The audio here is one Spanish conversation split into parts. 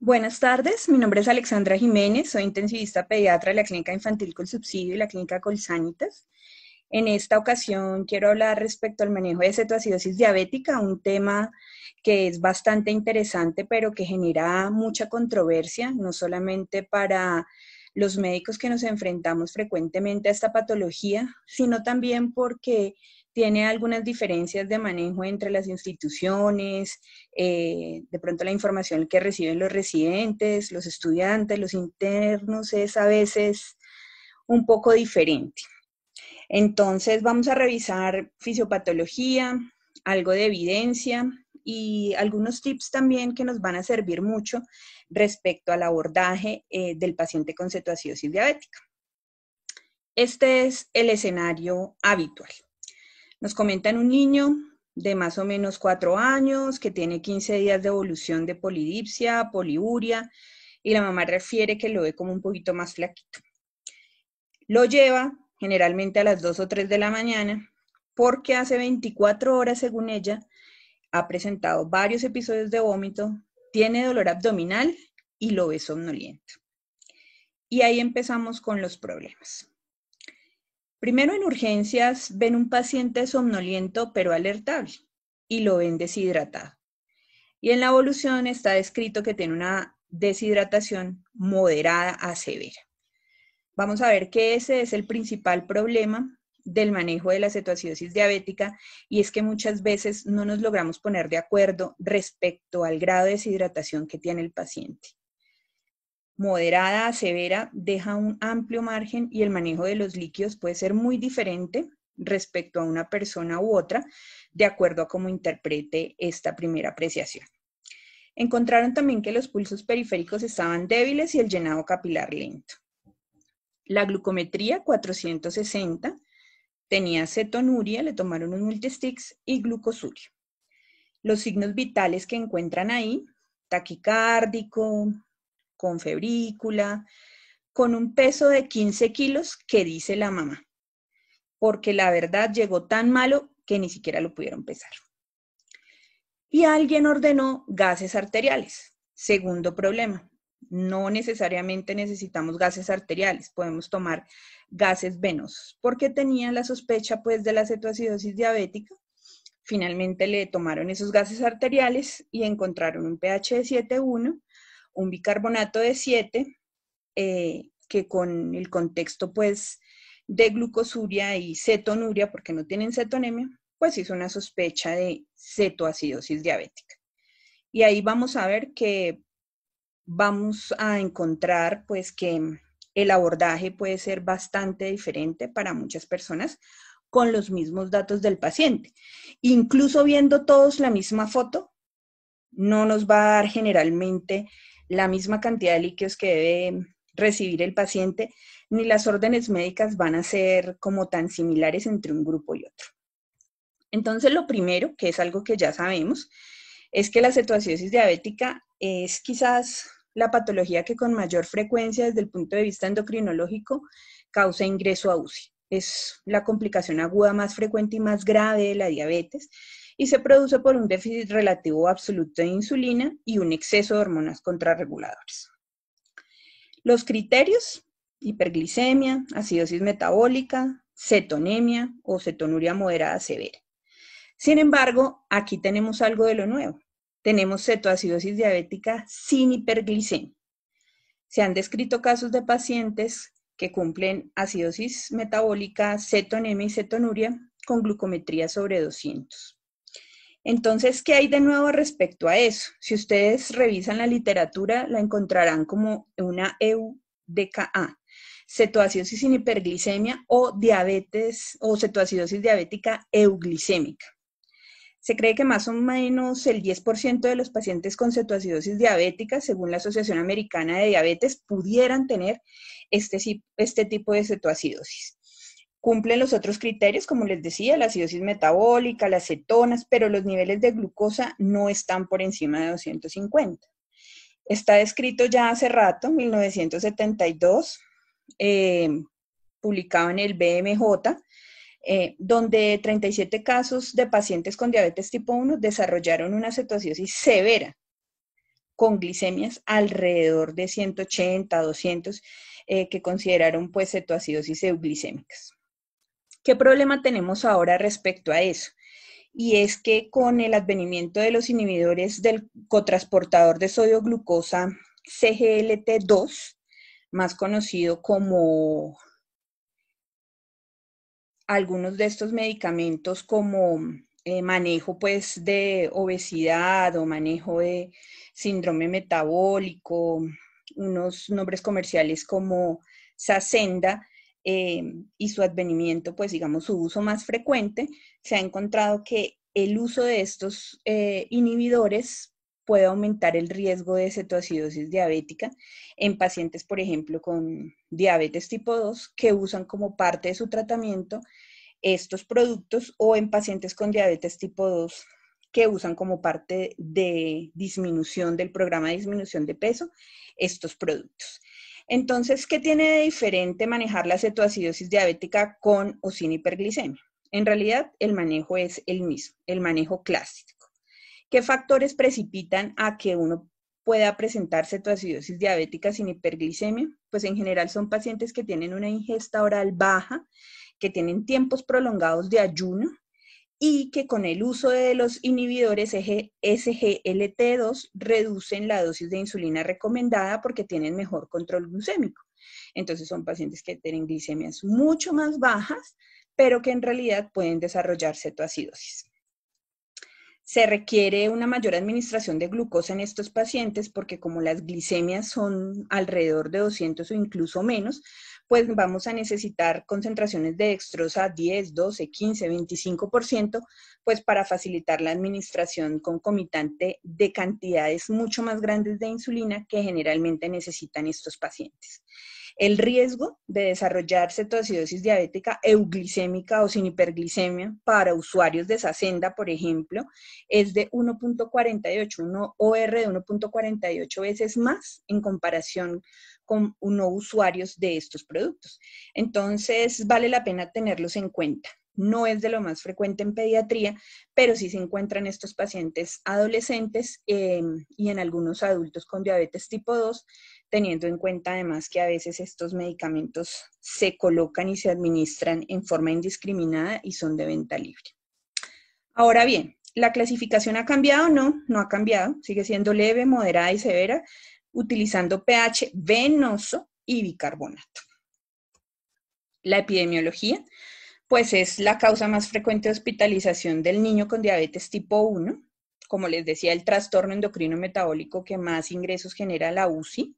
Buenas tardes, mi nombre es Alexandra Jiménez, soy intensivista pediatra de la Clínica Infantil con Subsidio y la Clínica Colsanitas. En esta ocasión quiero hablar respecto al manejo de cetoacidosis diabética, un tema que es bastante interesante, pero que genera mucha controversia, no solamente para los médicos que nos enfrentamos frecuentemente a esta patología, sino también porque tiene algunas diferencias de manejo entre las instituciones, eh, de pronto la información que reciben los residentes, los estudiantes, los internos es a veces un poco diferente. Entonces vamos a revisar fisiopatología, algo de evidencia y algunos tips también que nos van a servir mucho respecto al abordaje eh, del paciente con cetoacidosis diabética. Este es el escenario habitual. Nos comentan un niño de más o menos cuatro años que tiene 15 días de evolución de polidipsia, poliuria, y la mamá refiere que lo ve como un poquito más flaquito. Lo lleva generalmente a las 2 o 3 de la mañana porque hace 24 horas, según ella, ha presentado varios episodios de vómito, tiene dolor abdominal y lo ve somnoliento. Y ahí empezamos con los problemas. Primero en urgencias ven un paciente somnoliento pero alertable y lo ven deshidratado. Y en la evolución está descrito que tiene una deshidratación moderada a severa. Vamos a ver que ese es el principal problema del manejo de la cetoacidosis diabética y es que muchas veces no nos logramos poner de acuerdo respecto al grado de deshidratación que tiene el paciente moderada a severa deja un amplio margen y el manejo de los líquidos puede ser muy diferente respecto a una persona u otra, de acuerdo a cómo interprete esta primera apreciación. Encontraron también que los pulsos periféricos estaban débiles y el llenado capilar lento. La glucometría 460 tenía cetonuria, le tomaron un multistix y glucosurio. Los signos vitales que encuentran ahí, taquicárdico, con febrícula, con un peso de 15 kilos que dice la mamá, porque la verdad llegó tan malo que ni siquiera lo pudieron pesar. Y alguien ordenó gases arteriales. Segundo problema, no necesariamente necesitamos gases arteriales, podemos tomar gases venosos. Porque tenían la sospecha pues de la cetoacidosis diabética, finalmente le tomaron esos gases arteriales y encontraron un pH de 7.1 un bicarbonato de 7, eh, que con el contexto pues de glucosuria y cetonuria, porque no tienen cetonemia, pues hizo una sospecha de cetoacidosis diabética. Y ahí vamos a ver que vamos a encontrar pues que el abordaje puede ser bastante diferente para muchas personas con los mismos datos del paciente. Incluso viendo todos la misma foto, no nos va a dar generalmente la misma cantidad de líquidos que debe recibir el paciente, ni las órdenes médicas van a ser como tan similares entre un grupo y otro. Entonces, lo primero, que es algo que ya sabemos, es que la cetoacidosis diabética es quizás la patología que con mayor frecuencia desde el punto de vista endocrinológico causa ingreso a UCI. Es la complicación aguda más frecuente y más grave de la diabetes y se produce por un déficit relativo absoluto de insulina y un exceso de hormonas contrarreguladoras. Los criterios, hiperglicemia, acidosis metabólica, cetonemia o cetonuria moderada severa. Sin embargo, aquí tenemos algo de lo nuevo. Tenemos cetoacidosis diabética sin hiperglicemia. Se han descrito casos de pacientes que cumplen acidosis metabólica, cetonemia y cetonuria con glucometría sobre 200. Entonces, ¿qué hay de nuevo respecto a eso? Si ustedes revisan la literatura, la encontrarán como una EUDKA, cetoacidosis sin hiperglicemia o diabetes o cetoacidosis diabética euglicémica. Se cree que más o menos el 10% de los pacientes con cetoacidosis diabética, según la Asociación Americana de Diabetes, pudieran tener este, este tipo de cetoacidosis. Cumplen los otros criterios, como les decía, la acidosis metabólica, las cetonas, pero los niveles de glucosa no están por encima de 250. Está descrito ya hace rato, 1972, em, publicado en el BMJ, eh, donde 37 casos de pacientes con diabetes tipo 1 desarrollaron una cetoacidosis severa con glicemias alrededor de 180, 200, eh, que consideraron pues cetoacidosis euglicémicas. ¿Qué problema tenemos ahora respecto a eso? Y es que con el advenimiento de los inhibidores del cotransportador de sodio glucosa CGLT2, más conocido como algunos de estos medicamentos como eh, manejo pues de obesidad o manejo de síndrome metabólico, unos nombres comerciales como Sacenda, Em, y su advenimiento, pues digamos, su uso más frecuente, se ha encontrado que el uso de estos eh, inhibidores puede aumentar el riesgo de cetoacidosis diabética en pacientes, por ejemplo, con diabetes tipo 2, que usan como parte de su tratamiento estos productos o en pacientes con diabetes tipo 2 que usan como parte de disminución del programa de disminución de peso estos productos. Entonces, ¿qué tiene de diferente manejar la cetoacidosis diabética con o sin hiperglicemia? En realidad, el manejo es el mismo, el manejo clásico. ¿Qué factores precipitan a que uno pueda presentar cetoacidosis diabética sin hiperglicemia? Pues en general son pacientes que tienen una ingesta oral baja, que tienen tiempos prolongados de ayuno, y que con el uso de los inhibidores SGLT2 reducen la dosis de insulina recomendada porque tienen mejor control glucémico. Entonces son pacientes que tienen glicemias mucho más bajas, pero que en realidad pueden desarrollar cetoacidosis. Se requiere una mayor administración de glucosa en estos pacientes porque como las glicemias son alrededor de 200 o incluso menos, pues vamos a necesitar concentraciones de dextrosa 10, 12, 15, 25%, pues para facilitar la administración concomitante de cantidades mucho más grandes de insulina que generalmente necesitan estos pacientes. El riesgo de desarrollar cetoacidosis diabética euglicémica o sin hiperglicemia para usuarios de esa senda, por ejemplo, es de 1.48, un OR de 1.48 veces más en comparación con, no usuarios de estos productos. Entonces, vale la pena tenerlos en cuenta. No es de lo más frecuente en pediatría, pero sí se encuentran estos pacientes adolescentes eh, y en algunos adultos con diabetes tipo 2, teniendo en cuenta además que a veces estos medicamentos se colocan y se administran en forma indiscriminada y son de venta libre. Ahora bien, ¿La clasificación ha cambiado? No, no ha cambiado. Sigue siendo leve, moderada y severa utilizando pH venoso y bicarbonato. La epidemiología, pues es la causa más frecuente de hospitalización del niño con diabetes tipo 1, como les decía, el trastorno endocrino metabólico que más ingresos genera la UCI.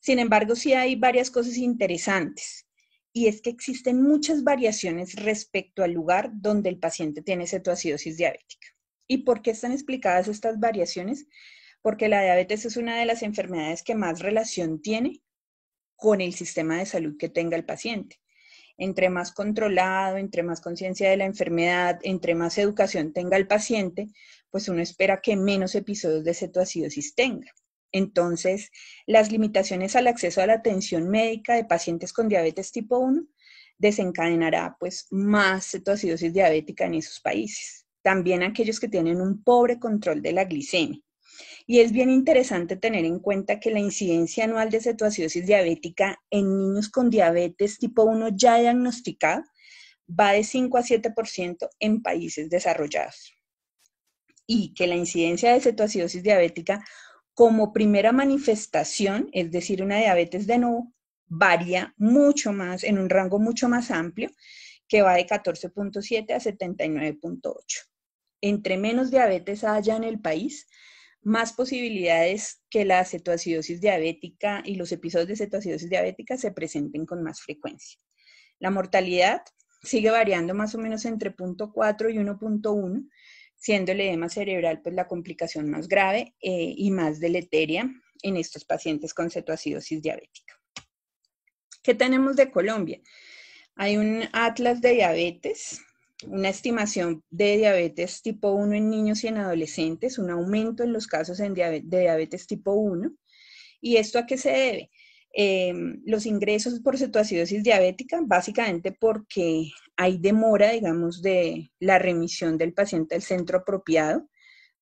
Sin embargo, sí hay varias cosas interesantes y es que existen muchas variaciones respecto al lugar donde el paciente tiene cetoacidosis diabética. ¿Y por qué están explicadas estas variaciones? porque la diabetes es una de las enfermedades que más relación tiene con el sistema de salud que tenga el paciente. Entre más controlado, entre más conciencia de la enfermedad, entre más educación tenga el paciente, pues uno espera que menos episodios de cetoacidosis tenga. Entonces, las limitaciones al acceso a la atención médica de pacientes con diabetes tipo 1 desencadenará pues más cetoacidosis diabética en esos países. También aquellos que tienen un pobre control de la glicemia. Y es bien interesante tener en cuenta que la incidencia anual de cetoacidosis diabética en niños con diabetes tipo 1 ya diagnosticada va de 5 a 7% en países desarrollados. Y que la incidencia de cetoacidosis diabética como primera manifestación, es decir, una diabetes de nuevo, varía mucho más, en un rango mucho más amplio, que va de 14.7 a 79.8. Entre menos diabetes haya en el país, más posibilidades que la cetoacidosis diabética y los episodios de cetoacidosis diabética se presenten con más frecuencia. La mortalidad sigue variando más o menos entre 0.4 y 1.1, siendo el edema cerebral pues, la complicación más grave eh, y más deleteria en estos pacientes con cetoacidosis diabética. ¿Qué tenemos de Colombia? Hay un atlas de diabetes una estimación de diabetes tipo 1 en niños y en adolescentes, un aumento en los casos de diabetes tipo 1. ¿Y esto a qué se debe? Em, los ingresos por cetoacidosis diabética, básicamente porque hay demora, digamos, de la remisión del paciente al centro apropiado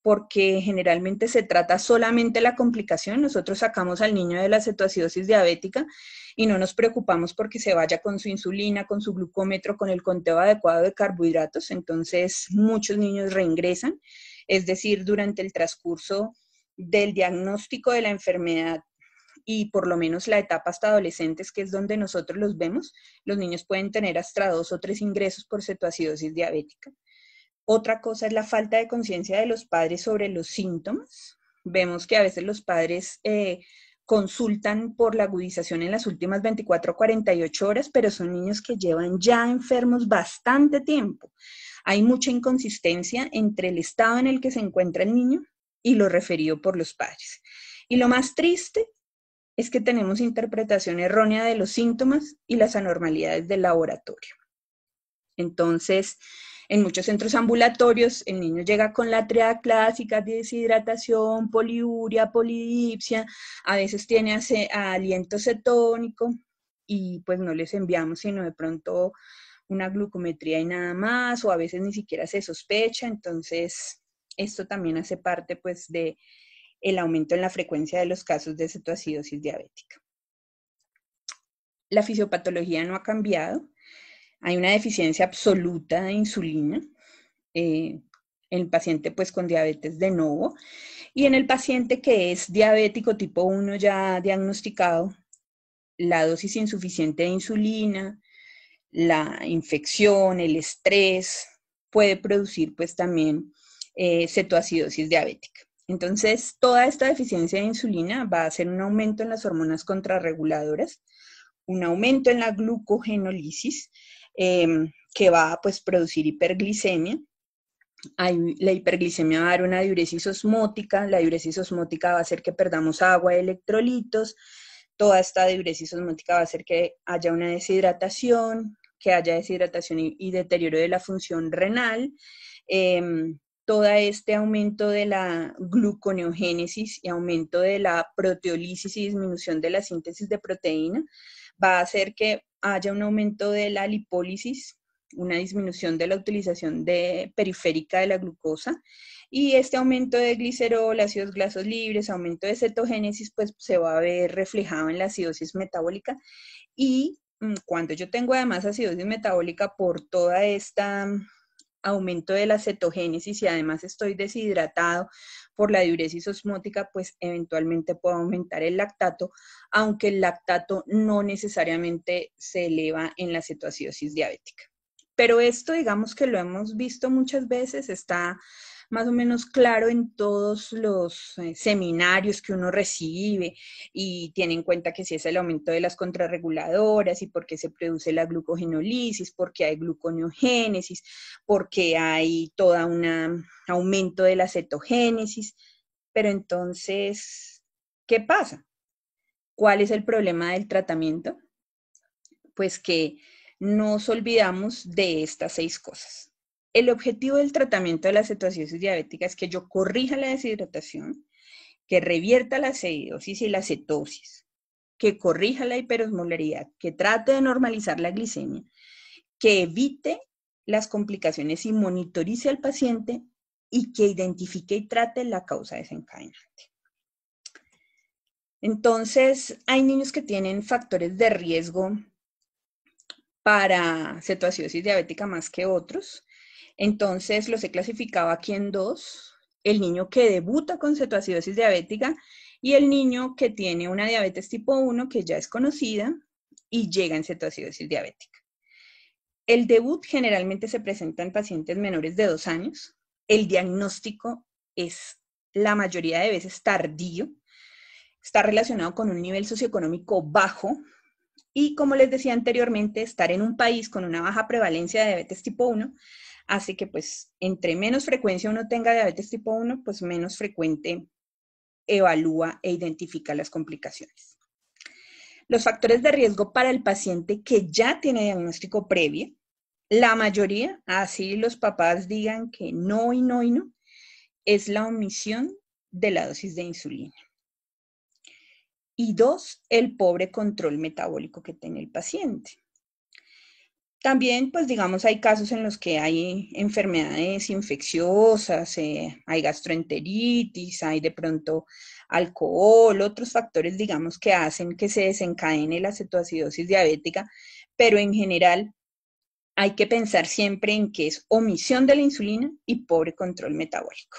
porque generalmente se trata solamente la complicación. Nosotros sacamos al niño de la cetoacidosis diabética y no nos preocupamos porque se vaya con su insulina, con su glucómetro, con el conteo adecuado de carbohidratos. Entonces, muchos niños reingresan, es decir, durante el transcurso del diagnóstico de la enfermedad y por lo menos la etapa hasta adolescentes, que es donde nosotros los vemos, los niños pueden tener hasta dos o tres ingresos por cetoacidosis diabética. Otra cosa es la falta de conciencia de los padres sobre los síntomas. Vemos que a veces los padres eh, consultan por la agudización en las últimas 24 o 48 horas, pero son niños que llevan ya enfermos bastante tiempo. Hay mucha inconsistencia entre el estado en el que se encuentra el niño y lo referido por los padres. Y lo más triste es que tenemos interpretación errónea de los síntomas y las anormalidades del laboratorio. Entonces, en muchos centros ambulatorios el niño llega con la triada clásica, deshidratación, poliuria, polidipsia, a veces tiene aliento cetónico y pues no les enviamos sino de pronto una glucometría y nada más, o a veces ni siquiera se sospecha, entonces esto también hace parte pues de el aumento en la frecuencia de los casos de cetoacidosis diabética. La fisiopatología no ha cambiado, hay una deficiencia absoluta de insulina en eh, el paciente pues con diabetes de novo y en el paciente que es diabético tipo 1 ya diagnosticado, la dosis insuficiente de insulina, la infección, el estrés, puede producir pues también eh, cetoacidosis diabética. Entonces, toda esta deficiencia de insulina va a hacer un aumento en las hormonas contrarreguladoras, un aumento en la glucogenólisis. Em, que va a pues, producir hiperglicemia. la hiperglicemia va a dar una diuresis osmótica, la diuresis osmótica va a hacer que perdamos agua y electrolitos, toda esta diuresis osmótica va a hacer que haya una deshidratación, que haya deshidratación y, deterioro de la función renal, em, todo este aumento de la gluconeogénesis y aumento de la proteólisis y disminución de la síntesis de proteína va a hacer que haya un aumento de la lipólisis, una disminución de la utilización periférica de la glucosa y este aumento de glicerol, ácidos grasos libres, aumento de cetogénesis, pues se va a ver reflejado en la acidosis metabólica y mm, cuando yo tengo además acidosis metabólica por todo esta mm, aumento de la cetogénesis y además estoy deshidratado, por la diuresis osmótica, pues eventualmente puede aumentar el lactato, aunque el lactato no necesariamente se eleva en la cetoacidosis diabética. Pero esto, digamos que lo hemos visto muchas veces, está más o menos claro en todos los eh, seminarios que uno recibe y tiene en cuenta que si es el aumento de las contrarreguladoras y por qué se produce la glucogenolisis, por qué hay gluconeogénesis, por qué hay todo un aumento de la cetogénesis. Pero entonces, ¿qué pasa? ¿Cuál es el problema del tratamiento? Pues que nos olvidamos de estas seis cosas. El objetivo del tratamiento de la cetosis diabética es que yo corrija la deshidratación, que revierta la acidosis y la cetosis, que corrija la hiperosmolaridad, que trate de normalizar la glicemia, que evite las complicaciones y monitorice al paciente y que identifique y trate la causa desencadenante. Entonces, hay niños que tienen factores de riesgo para cetoacidosis diabética más que otros. Entonces los he clasificado aquí en dos, el niño que debuta con cetoacidosis diabética y el niño que tiene una diabetes tipo 1 que ya es conocida y llega en cetoacidosis diabética. El debut generalmente se presenta en pacientes menores de dos años. El diagnóstico es la mayoría de veces tardío. Está relacionado con un nivel socioeconómico bajo, y como les decía anteriormente, estar en un país con una baja prevalencia de diabetes tipo 1 Así que pues entre menos frecuencia uno tenga diabetes tipo 1, pues menos frecuente evalúa e identifica las complicaciones. Los factores de riesgo para el paciente que ya tiene diagnóstico previo, la mayoría, así los papás digan que no y no y no, es la omisión de la dosis de insulina. Y dos, el pobre control metabólico que tiene el paciente. También, pues digamos, hay casos en los que hay enfermedades infecciosas, eh, hay gastroenteritis, hay de pronto alcohol, otros factores, digamos, que hacen que se desencadene la cetoacidosis diabética, pero en general hay que pensar siempre en que es omisión de la insulina y pobre control metabólico.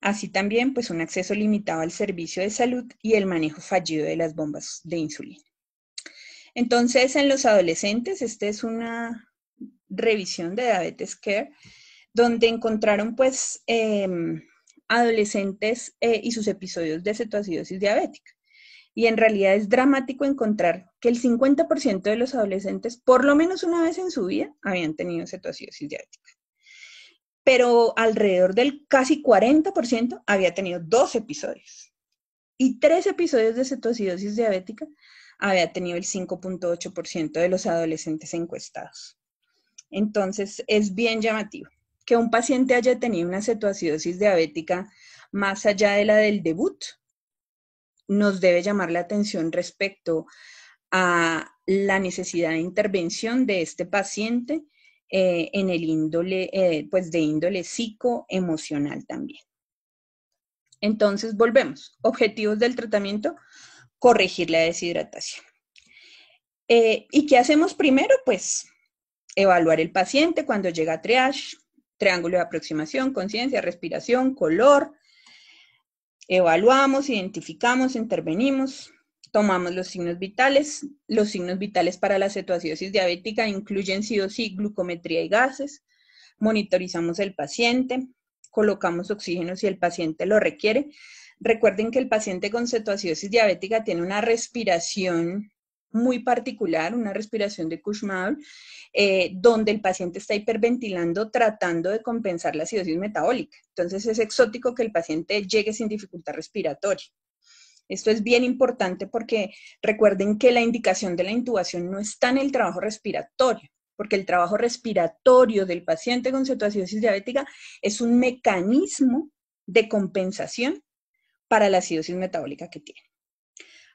Así también, pues un acceso limitado al servicio de salud y el manejo fallido de las bombas de insulina. Entonces, en los adolescentes, esta es una revisión de Diabetes Care, donde encontraron pues em, adolescentes eh, y sus episodios de cetoacidosis diabética. Y en realidad es dramático encontrar que el 50% de los adolescentes, por lo menos una vez en su vida, habían tenido cetoacidosis diabética. Pero alrededor del casi 40% había tenido dos episodios. Y tres episodios de cetoacidosis diabética había tenido el 5.8% de los adolescentes encuestados. Entonces, es bien llamativo que un paciente haya tenido una cetoacidosis diabética más allá de la del debut, nos debe llamar la atención respecto a la necesidad de intervención de este paciente eh, en el índole, eh, pues de índole psicoemocional también. Entonces, volvemos. Objetivos del tratamiento, corregir la deshidratación. Eh, ¿Y qué hacemos primero? Pues evaluar el paciente cuando llega a triage, triángulo de aproximación, conciencia, respiración, color. Evaluamos, identificamos, intervenimos, tomamos los signos vitales. Los signos vitales para la cetoacidosis diabética incluyen sí o sí glucometría y gases. Monitorizamos el paciente, colocamos oxígeno si el paciente lo requiere. Recuerden que el paciente con cetoacidosis diabética tiene una respiración muy particular, una respiración de Kussmaul, eh, donde el paciente está hiperventilando tratando de compensar la acidosis metabólica. Entonces es exótico que el paciente llegue sin dificultad respiratoria. Esto es bien importante porque recuerden que la indicación de la intubación no está en el trabajo respiratorio, porque el trabajo respiratorio del paciente con cetoacidosis diabética es un mecanismo de compensación para la acidosis metabólica que tiene.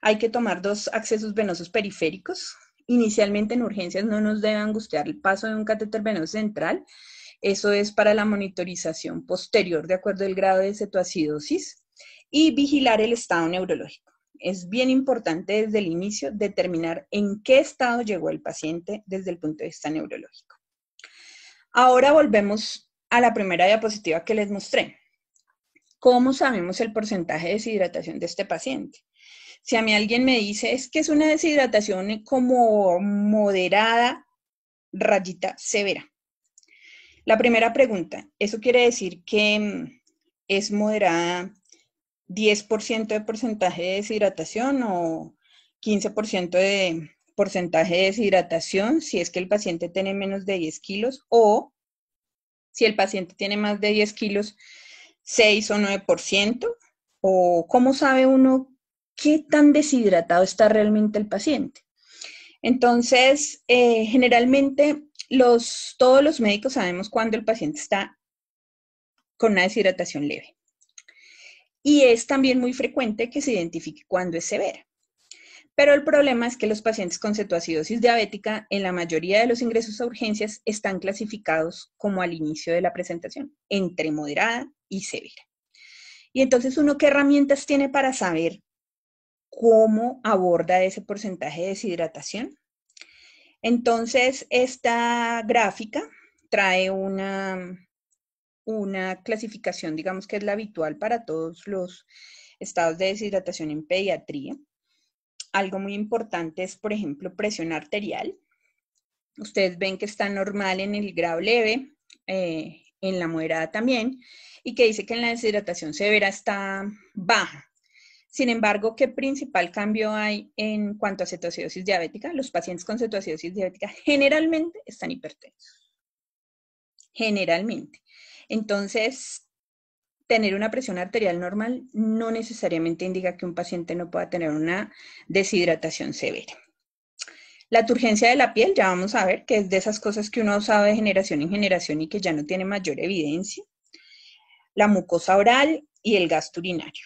Hay que tomar dos accesos venosos periféricos. Inicialmente en urgencias no nos debe angustiar el paso de un catéter venoso central. Eso es para la monitorización posterior de acuerdo al grado de cetoacidosis y vigilar el estado neurológico. Es bien importante desde el inicio determinar en qué estado llegó el paciente desde el punto de vista neurológico. Ahora volvemos a la primera diapositiva que les mostré. ¿Cómo sabemos el porcentaje de deshidratación de este paciente? Si a mí alguien me dice, es que es una deshidratación como moderada, rayita severa. La primera pregunta, ¿eso quiere decir que mm, es moderada 10% de porcentaje de deshidratación o 15% de porcentaje de deshidratación si es que el paciente tiene menos de 10 kilos o si el paciente tiene más de 10 kilos, 6 o 9%? ¿O cómo sabe uno qué tan deshidratado está realmente el paciente? Entonces, eh, generalmente los, todos los médicos sabemos cuándo el paciente está con una deshidratación leve. Y es también muy frecuente que se identifique cuando es severa. Pero el problema es que los pacientes con cetoacidosis diabética, en la mayoría de los ingresos a urgencias, están clasificados como al inicio de la presentación, entre moderada y severa. Y entonces uno qué herramientas tiene para saber cómo aborda ese porcentaje de deshidratación. Entonces, esta gráfica trae una, una clasificación, digamos que es la habitual para todos los estados de deshidratación en pediatría. Algo muy importante es, por ejemplo, presión arterial. Ustedes ven que está normal en el grado leve, eh, en la moderada también, y que dice que en la deshidratación severa está baja. Sin embargo, ¿qué principal cambio hay en cuanto a cetoacidosis diabética? Los pacientes con cetoacidosis diabética generalmente están hipertensos. Generalmente. Entonces, tener una presión arterial normal no necesariamente indica que un paciente no pueda tener una deshidratación severa. La turgencia de la piel, ya vamos a ver que es de esas cosas que uno ha usado de generación en generación y que ya no tiene mayor evidencia la mucosa oral y el gasto urinario.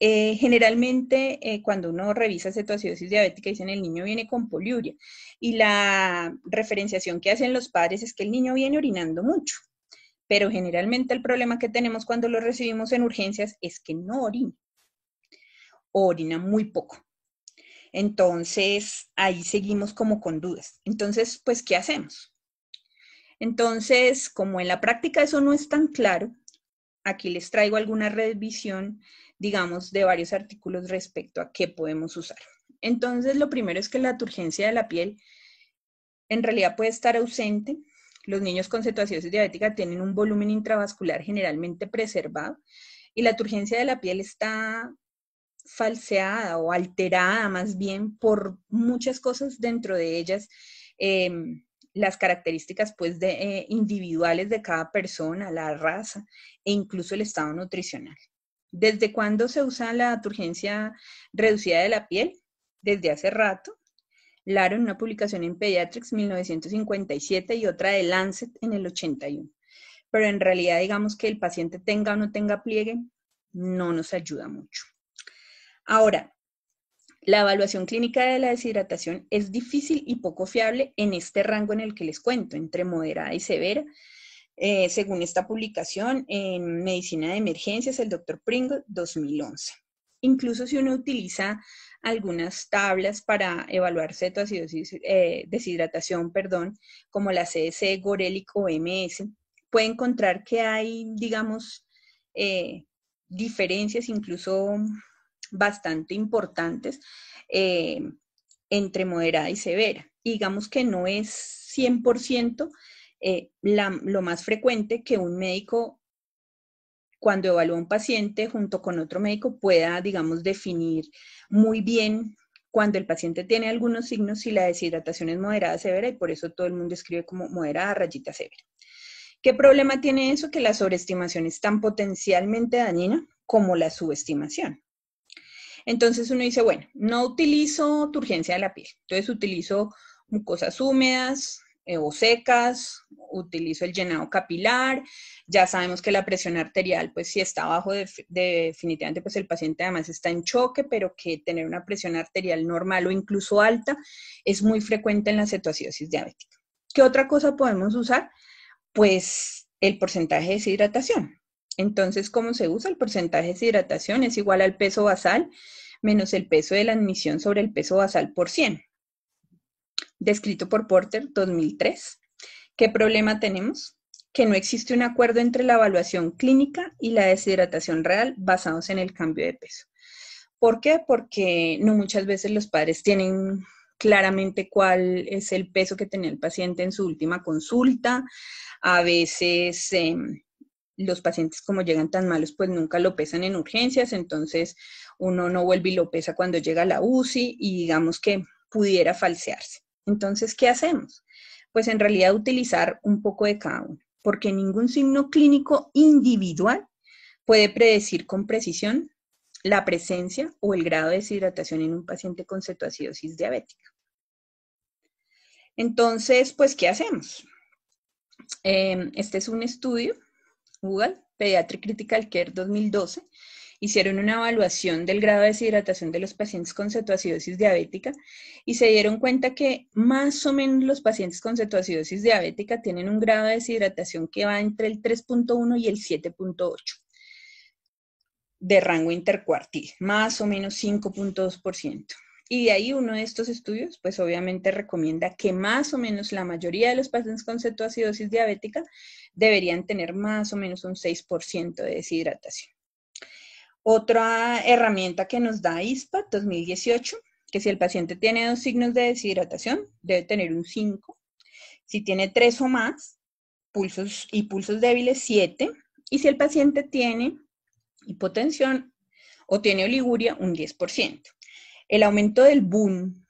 Eh, generalmente, eh, cuando uno revisa cetoacidosis diabética, dicen el niño viene con poliuria. Y la referenciación que hacen los padres es que el niño viene orinando mucho. Pero generalmente el problema que tenemos cuando lo recibimos en urgencias es que no orina. orina muy poco. Entonces, ahí seguimos como con dudas. Entonces, pues, ¿qué hacemos? Entonces, como en la práctica eso no es tan claro, aquí les traigo alguna revisión, digamos, de varios artículos respecto a qué podemos usar. Entonces, lo primero es que la turgencia de la piel en realidad puede estar ausente. Los niños con cetoacidosis diabética tienen un volumen intravascular generalmente preservado y la turgencia de la piel está falseada o alterada más bien por muchas cosas dentro de ellas. Em, las características pues de, eh, individuales de cada persona, la raza e incluso el estado nutricional. ¿Desde cuándo se usa la turgencia reducida de la piel? Desde hace rato. Laro en una publicación en Pediatrics 1957 y otra de Lancet en el 81. Pero en realidad digamos que el paciente tenga o no tenga pliegue no nos ayuda mucho. Ahora, la evaluación clínica de la deshidratación es difícil y poco fiable en este rango en el que les cuento, entre moderada y severa. Eh, según esta publicación en Medicina de Emergencias, el doctor Pringle, 2011. Incluso si uno utiliza algunas tablas para evaluar cetoacidosis, eh, deshidratación, perdón, como la CDC, Gorelick o MS, puede encontrar que hay, digamos, eh, diferencias incluso bastante importantes eh, entre moderada y severa. Digamos que no es 100% eh, lo más frecuente que un médico cuando evalúa un paciente junto con otro médico pueda, digamos, definir muy bien cuando el paciente tiene algunos signos si la deshidratación es moderada severa y por eso todo el mundo escribe como moderada rayita severa. ¿Qué problema tiene eso? Que la sobreestimación es tan potencialmente dañina como la subestimación. Entonces uno dice, bueno, no utilizo turgencia de la piel, entonces utilizo mucosas húmedas eh, o secas, utilizo el llenado capilar, ya sabemos que la presión arterial, pues si está bajo definitivamente pues el paciente además está en choque, pero que tener una presión arterial normal o incluso alta es muy frecuente en la cetoacidosis diabética. ¿Qué otra cosa podemos usar? Pues el porcentaje de deshidratación. Entonces, ¿cómo se usa? El porcentaje de deshidratación es igual al peso basal menos el peso de la admisión sobre el peso basal por 100. Descrito por Porter 2003. ¿Qué problema tenemos? Que no existe un acuerdo entre la evaluación clínica y la deshidratación real basados en el cambio de peso. ¿Por qué? Porque no muchas veces los padres tienen claramente cuál es el peso que tenía el paciente en su última consulta. A veces em, los pacientes como llegan tan malos, pues nunca lo pesan en urgencias, entonces uno no vuelve y lo pesa cuando llega a la UCI y digamos que pudiera falsearse. Entonces, ¿qué hacemos? Pues en realidad utilizar un poco de cada uno, porque ningún signo clínico individual puede predecir con precisión la presencia o el grado de deshidratación en un paciente con cetoacidosis diabética. Entonces, pues, ¿qué hacemos? Em, este es un estudio Google Pediatric Critical Care 2012 hicieron una evaluación del grado de deshidratación de los pacientes con cetoacidosis diabética y se dieron cuenta que más o menos los pacientes con cetoacidosis diabética tienen un grado de deshidratación que va entre el 3.1 y el 7.8 de rango intercuartil, más o menos 5.2%. Y de ahí uno de estos estudios, pues obviamente recomienda que más o menos la mayoría de los pacientes con cetoacidosis diabética deberían tener más o menos un 6% de deshidratación. Otra herramienta que nos da ISPA 2018, que si el paciente tiene dos signos de deshidratación, debe tener un 5. Si tiene tres o más, pulsos y pulsos débiles, 7. Y si el paciente tiene hipotensión o tiene oliguria, un 10%. El aumento del boom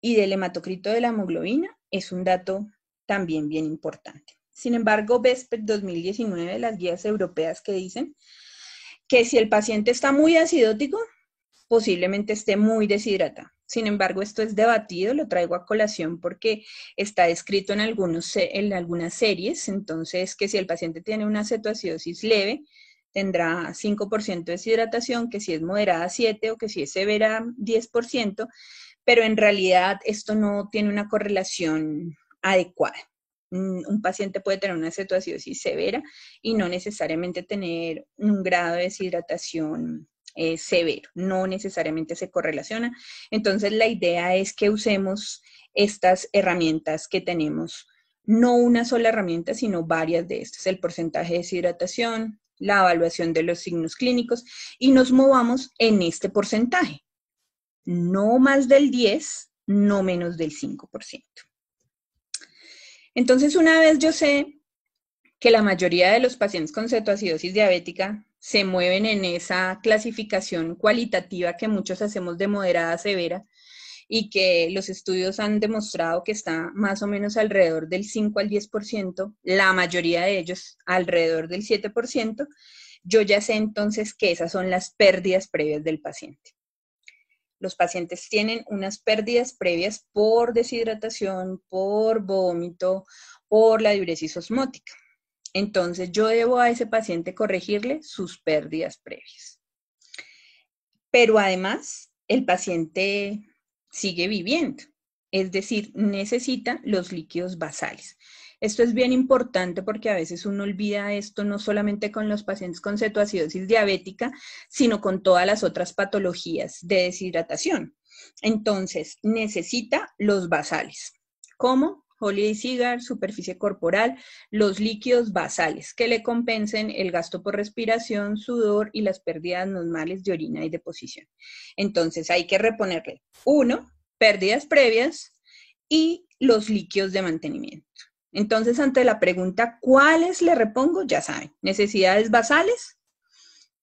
y del hematocrito de la hemoglobina es un dato también bien importante. Sin embargo, VESPER 2019, las guías europeas que dicen que si el paciente está muy acidótico, posiblemente esté muy deshidratado. Sin embargo, esto es debatido, lo traigo a colación porque está descrito en, en algunas series, entonces que si el paciente tiene una cetoacidosis leve, tendrá 5% de deshidratación, que si es moderada 7 o que si es severa 10%, pero en realidad esto no tiene una correlación adecuada. Mm, un paciente puede tener una cetoacidosis severa y no necesariamente tener un grado de deshidratación eh, severo, no necesariamente se correlaciona. Entonces la idea es que usemos estas herramientas que tenemos no una sola herramienta, sino varias de estas. El porcentaje de deshidratación, la evaluación de los signos clínicos y nos movamos en este porcentaje. No más del 10, no menos del 5%. Entonces, una vez yo sé que la mayoría de los pacientes con cetoacidosis diabética se mueven en esa clasificación cualitativa que muchos hacemos de moderada a severa, y que los estudios han demostrado que está más o menos alrededor del 5 al 10%, la mayoría de ellos alrededor del 7%, yo ya sé entonces que esas son las pérdidas previas del paciente. Los pacientes tienen unas pérdidas previas por deshidratación, por vómito, por la diuresis osmótica. Entonces, yo debo a ese paciente corregirle sus pérdidas previas. Pero además, el paciente sigue viviendo, es decir, necesita los líquidos basales. Esto es bien importante porque a veces uno olvida esto no solamente con los pacientes con cetoacidosis diabética, sino con todas las otras patologías de deshidratación. Entonces, necesita los basales. ¿Cómo? y Cigar, superficie corporal, los líquidos basales que le compensen el gasto por respiración, sudor y las pérdidas normales de orina y deposición. Entonces hay que reponerle, uno, pérdidas previas y los líquidos de mantenimiento. Entonces, ante la pregunta, ¿cuáles le repongo? Ya saben, necesidades basales,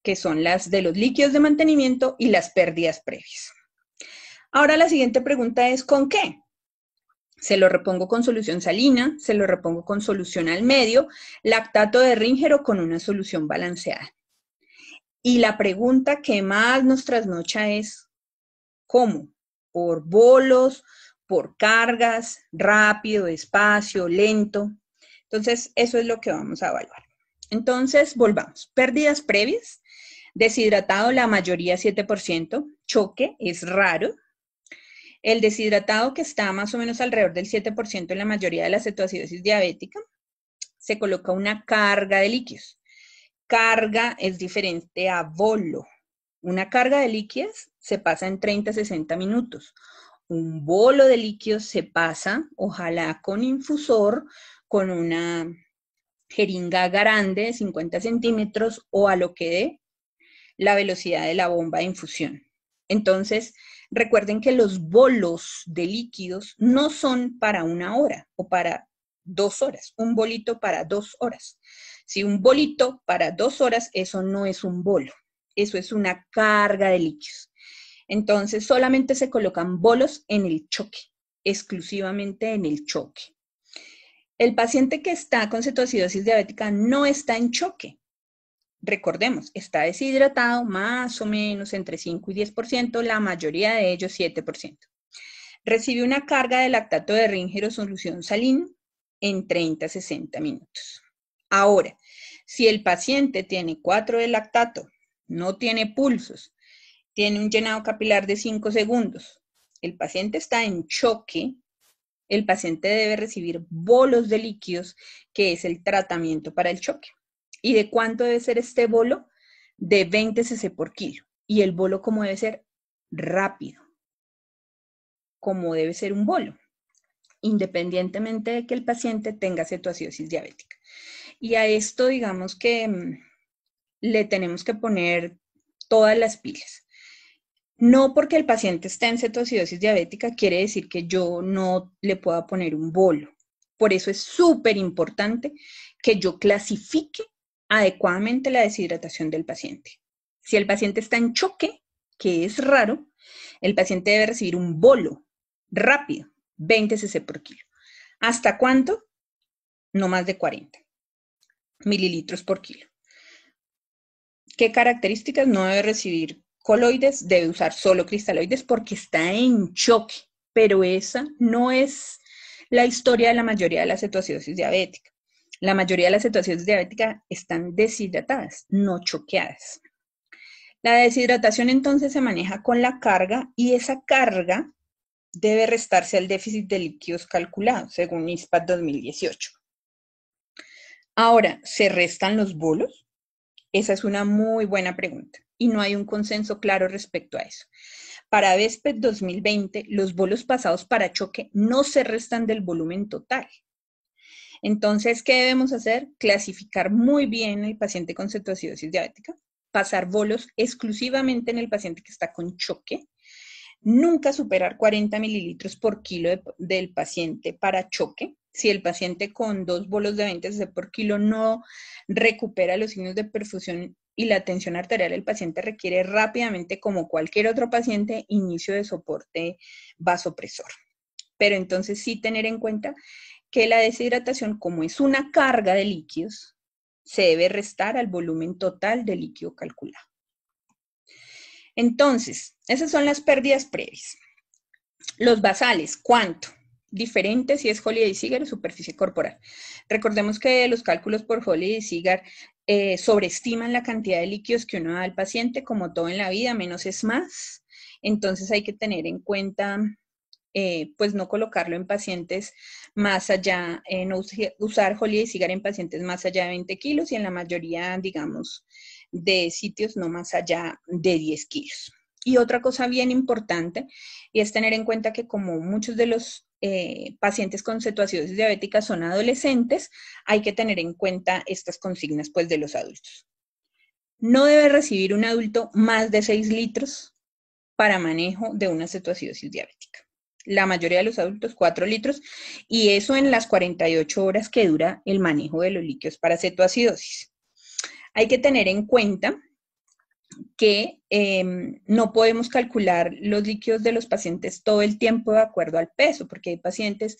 que son las de los líquidos de mantenimiento y las pérdidas previas. Ahora la siguiente pregunta es, ¿con qué? se lo repongo con solución salina, se lo repongo con solución al medio, lactato de o con una solución balanceada. Y la pregunta que más nos trasnocha es, ¿cómo? ¿Por bolos? ¿Por cargas? ¿Rápido? espacio, ¿Lento? Entonces, eso es lo que vamos a evaluar. Entonces, volvamos. Pérdidas previas. Deshidratado, la mayoría 7%. Choque, es raro, el deshidratado que está más o menos alrededor del 7% en la mayoría de la cetoacidosis diabética, se coloca una carga de líquidos. Carga es diferente a bolo. Una carga de líquidos se pasa en 30 60 minutos. Un bolo de líquidos se pasa, ojalá con infusor, con una jeringa grande de 50 centímetros o a lo que dé la velocidad de la bomba de infusión. Entonces, Recuerden que los bolos de líquidos no son para una hora o para dos horas, un bolito para dos horas. Si un bolito para dos horas, eso no es un bolo, eso es una carga de líquidos. Entonces, solamente se colocan bolos en el choque, exclusivamente en el choque. El paciente que está con cetoacidosis diabética no está en choque, recordemos, está deshidratado más o menos entre 5 y 10%, la mayoría de ellos 7%. Recibe una carga de lactato de ríngero solución salina en 30 a 60 minutos. Ahora, si el paciente tiene 4 de lactato, no tiene pulsos, tiene un llenado capilar de 5 segundos, el paciente está en choque, el paciente debe recibir bolos de líquidos, que es el tratamiento para el choque. ¿Y de cuánto debe ser este bolo? De 20 cc por kilo. ¿Y el bolo cómo debe ser? Rápido. Como debe ser un bolo, independientemente de que el paciente tenga cetoacidosis diabética. Y a esto, digamos que mm, le tenemos que poner todas las pilas. No porque el paciente esté en cetoacidosis diabética quiere decir que yo no le pueda poner un bolo. Por eso es súper importante que yo clasifique adecuadamente la deshidratación del paciente. Si el paciente está en choque, que es raro, el paciente debe recibir un bolo rápido, 20 cc por kilo. ¿Hasta cuánto? No más de 40 mililitros por kilo. ¿Qué características? No debe recibir coloides, debe usar solo cristaloides porque está en choque, pero esa no es la historia de la mayoría de la cetoacidosis diabética. La mayoría de las situaciones diabéticas están deshidratadas, no choqueadas. La deshidratación entonces se maneja con la carga y esa carga debe restarse al déficit de líquidos calculado, según ISPAD 2018. Ahora, ¿se restan los bolos? Esa es una muy buena pregunta y no hay un consenso claro respecto a eso. Para Vésped 2020, los bolos pasados para choque no se restan del volumen total, entonces, ¿qué debemos hacer? Clasificar muy bien el paciente con cetoacidosis diabética, pasar bolos exclusivamente en el paciente que está con choque, nunca superar 40 mililitros por kilo del paciente para choque. Si el paciente con dos bolos de 20 cc por kilo no recupera los signos de perfusión y la tensión arterial, el paciente requiere rápidamente, como cualquier otro paciente, inicio de soporte vasopresor. Pero entonces sí tener en cuenta que la deshidratación, como es una carga de líquidos, se debe restar al volumen total de líquido calculado. Entonces, esas son las pérdidas previas. Los basales, ¿cuánto? Diferente si es Holiday Seager o superficie corporal. Recordemos que los cálculos por Holiday y eh, sobreestiman la cantidad de líquidos que uno da al paciente, como todo en la vida, menos es más. Entonces hay que tener en cuenta eh, pues no colocarlo en pacientes más allá, eh, no usar y Cigar en pacientes más allá de 20 kilos y en la mayoría, digamos, de sitios no más allá de 10 kilos. Y otra cosa bien importante es tener en cuenta que como muchos de los eh, pacientes con cetoacidosis diabética son adolescentes, hay que tener en cuenta estas consignas pues de los adultos. No debe recibir un adulto más de 6 litros para manejo de una cetoacidosis diabética la mayoría de los adultos 4 litros, y eso en las 48 horas que dura el manejo de los líquidos para cetoacidosis. Hay que tener en cuenta que em, no podemos calcular los líquidos de los pacientes todo el tiempo de acuerdo al peso, porque hay pacientes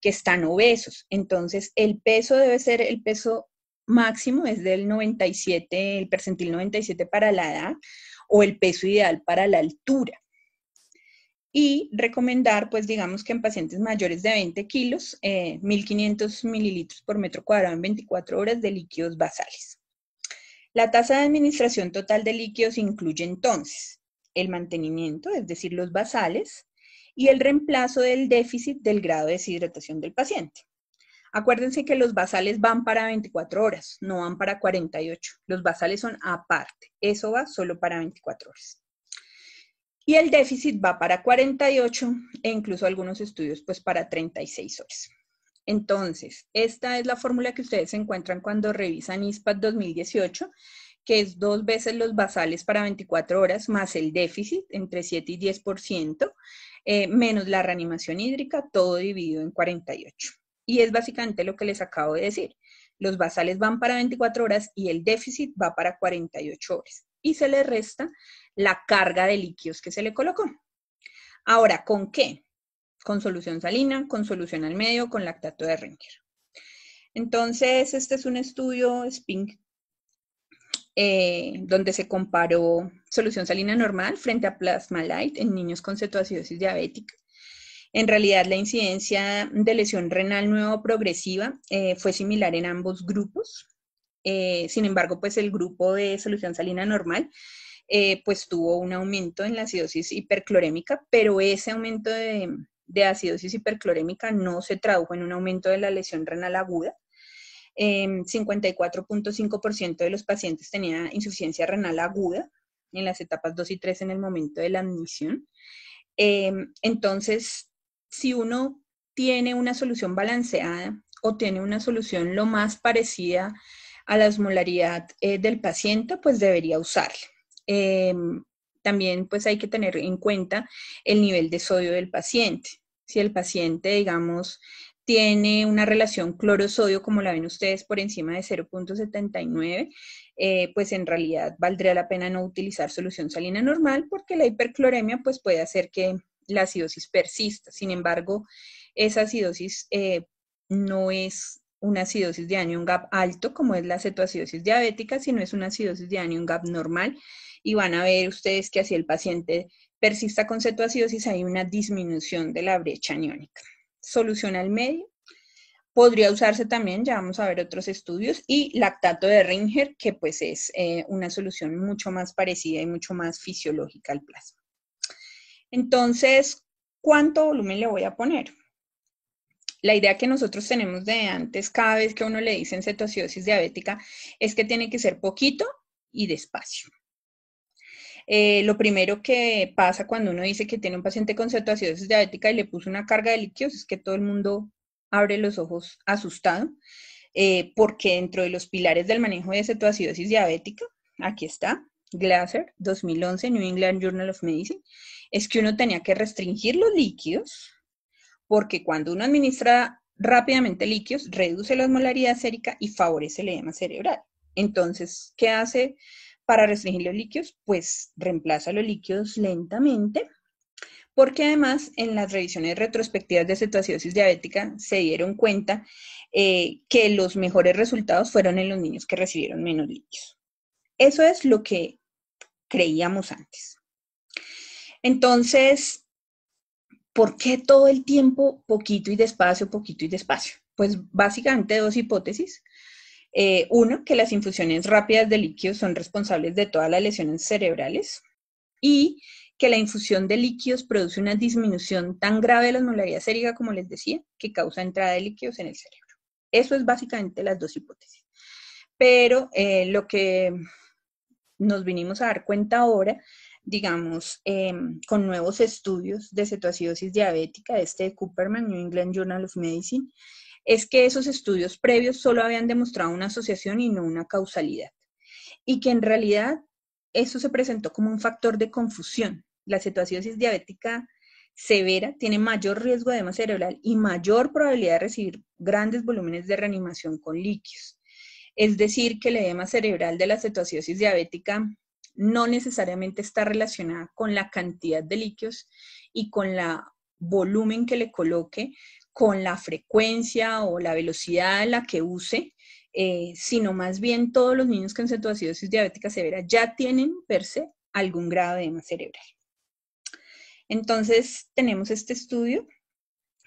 que están obesos. Entonces, el peso debe ser el peso máximo, es del 97, el percentil 97 para la edad o el peso ideal para la altura y recomendar, pues digamos que en pacientes mayores de 20 kilos, 1.500 eh, mililitros por metro cuadrado en 24 horas de líquidos basales. La tasa de administración total de líquidos incluye entonces el mantenimiento, es decir, los basales, y el reemplazo del déficit del grado de deshidratación del paciente. Acuérdense que los basales van para 24 horas, no van para 48. Los basales son aparte, eso va solo para 24 horas y el déficit va para 48 e incluso algunos estudios pues para 36 horas. Entonces, esta es la fórmula que ustedes encuentran cuando revisan ISPAD 2018, que es dos veces los basales para 24 horas más el déficit entre 7 y 10%, eh, menos la reanimación hídrica, todo dividido en 48. Y es básicamente lo que les acabo de decir. Los basales van para 24 horas y el déficit va para 48 horas y se le resta la carga de líquidos que se le colocó. Ahora, ¿con qué? Con solución salina, con solución al medio, con lactato de Ringer. Entonces, este es un estudio SPINK eh, donde se comparó solución salina normal frente a plasma light en niños con cetoacidosis diabética. En realidad, la incidencia de lesión renal nueva progresiva eh, fue similar en ambos grupos. Eh, sin embargo, pues el grupo de solución salina normal, eh, pues tuvo un aumento en la acidosis hiperclorémica, pero ese aumento de, de, acidosis hiperclorémica no se tradujo en un aumento de la lesión renal aguda. 54.5% em, de los pacientes tenía insuficiencia renal aguda en las etapas 2 y 3 en el momento de la admisión. Em, entonces, si uno tiene una solución balanceada o tiene una solución lo más parecida a la osmolaridad eh, del paciente, pues debería usarla. Em, también pues hay que tener en cuenta el nivel de sodio del paciente. Si el paciente, digamos, tiene una relación cloro-sodio, como la ven ustedes, por encima de 0.79, eh, pues en realidad valdría la pena no utilizar solución salina normal porque la hipercloremia pues puede hacer que la acidosis persista. Sin embargo, esa acidosis eh, no es una acidosis de anion gap alto, como es la cetoacidosis diabética, si no es una acidosis de anion gap normal. Y van a ver ustedes que así el paciente persista con cetoacidosis, hay una disminución de la brecha aniónica. Solución al medio. Podría usarse también, ya vamos a ver otros estudios, y lactato de Ringer, que pues es eh, una solución mucho más parecida y mucho más fisiológica al plasma. Entonces, ¿cuánto volumen le voy a poner? la idea que nosotros tenemos de antes, cada vez que uno le dicen cetoacidosis diabética, es que tiene que ser poquito y despacio. Eh, lo primero que pasa cuando uno dice que tiene un paciente con cetoacidosis diabética y le puso una carga de líquidos es que todo el mundo abre los ojos asustado, eh, porque dentro de los pilares del manejo de cetoacidosis diabética, aquí está, Glasser, 2011, New England Journal of Medicine, es que uno tenía que restringir los líquidos, porque cuando uno administra rápidamente líquidos, reduce la osmolaridad sérica y favorece el edema cerebral. Entonces, ¿qué hace para restringir los líquidos? Pues reemplaza los líquidos lentamente, porque además en las revisiones retrospectivas de cetoacidosis diabética se dieron cuenta eh, que los mejores resultados fueron en los niños que recibieron menos líquidos. Eso es lo que creíamos antes. Entonces, ¿por qué todo el tiempo poquito y despacio, poquito y despacio? Pues básicamente dos hipótesis. Eh, uno, que las infusiones rápidas de líquidos son responsables de todas las lesiones cerebrales y que la infusión de líquidos produce una disminución tan grave de la osmolaridad sérica, como les decía, que causa entrada de líquidos en el cerebro. Eso es básicamente las dos hipótesis. Pero eh, lo que nos vinimos a dar cuenta ahora digamos, em, con nuevos estudios de cetoacidosis diabética, este de Cooperman, New England Journal of Medicine, es que esos estudios previos solo habían demostrado una asociación y no una causalidad. Y que en realidad eso se presentó como un factor de confusión. La cetoacidosis diabética severa tiene mayor riesgo de edema cerebral y mayor probabilidad de recibir grandes volúmenes de reanimación con líquidos. Es decir, que el edema cerebral de la cetoacidosis diabética no necesariamente está relacionada con la cantidad de líquidos y con la volumen que le coloque, con la frecuencia o la velocidad a la que use, eh, sino más bien todos los niños con cetoacidosis diabética severa ya tienen per se algún grado de edema cerebral. Entonces, tenemos este estudio,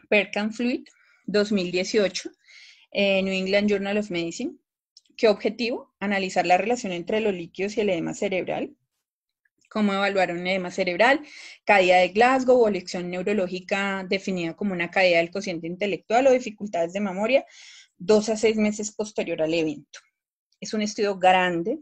Percan Fluid 2018, en eh, New England Journal of Medicine, ¿Qué objetivo? Analizar la relación entre los líquidos y el edema cerebral. ¿Cómo evaluar un edema cerebral? Caída de Glasgow o lección neurológica definida como una caída del cociente intelectual o dificultades de memoria dos a seis meses posterior al evento. Es un estudio grande,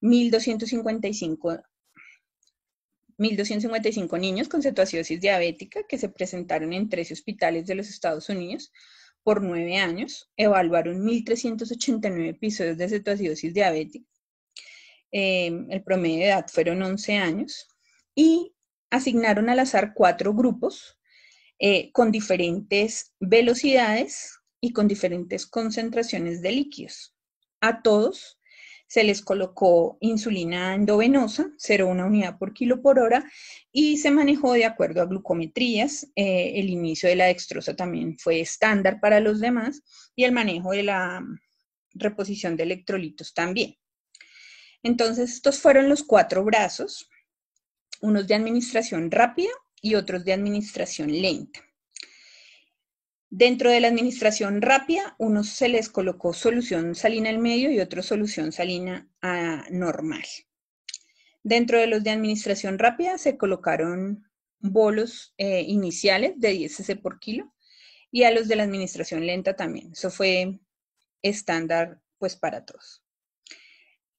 1255 niños con cetoacidosis diabética que se presentaron en 13 hospitales de los Estados Unidos por nueve años, evaluaron 1.389 episodios de cetoacidosis diabética, em, el promedio de edad fueron 11 años, y asignaron al azar cuatro grupos eh, con diferentes velocidades y con diferentes concentraciones de líquidos. A todos se les colocó insulina endovenosa, 0,1 unidad por kilo por hora, y se manejó de acuerdo a glucometrías. Eh, el inicio de la dextrosa también fue estándar para los demás y el manejo de la reposición de electrolitos también. Entonces, estos fueron los cuatro brazos, unos de administración rápida y otros de administración lenta. Dentro de la administración rápida, unos se les colocó solución salina al medio y otros solución salina a normal. Dentro de los de administración rápida se colocaron bolos eh, iniciales de 10 cc por kilo y a los de la administración lenta también. Eso fue estándar pues para todos.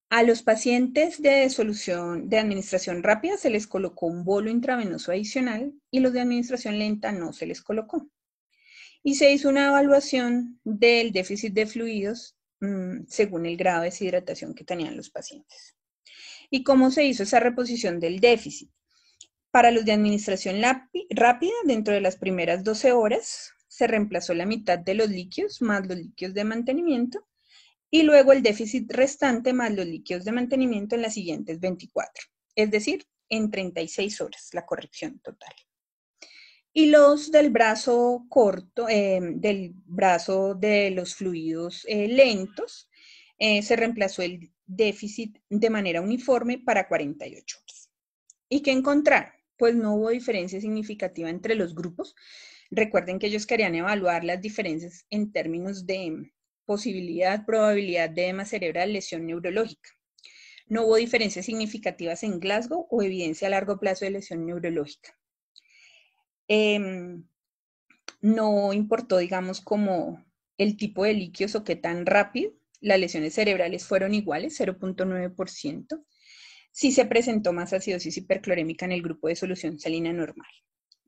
A los pacientes de solución de administración rápida se les colocó un bolo intravenoso adicional y los de administración lenta no se les colocó y se hizo una evaluación del déficit de fluidos mm, según el grado de deshidratación que tenían los pacientes. ¿Y cómo se hizo esa reposición del déficit? Para los de administración rápida, dentro de las primeras 12 horas, se reemplazó la mitad de los líquidos más los líquidos de mantenimiento y luego el déficit restante más los líquidos de mantenimiento en las siguientes 24, es decir, en 36 horas la corrección total y los del brazo corto, eh, del brazo de los fluidos eh, lentos, eh, se reemplazó el déficit de manera uniforme para 48 ¿Y qué encontrar? Pues no hubo diferencia significativa entre los grupos. Recuerden que ellos querían evaluar las diferencias en términos de mm, posibilidad, probabilidad de edema cerebral, lesión neurológica. No hubo diferencias significativas en Glasgow o evidencia a largo plazo de lesión neurológica. Em, no importó, digamos, como el tipo de líquidos o qué tan rápido, las lesiones cerebrales fueron iguales, 0.9%, si se presentó más acidosis hiperclorémica en el grupo de solución salina normal.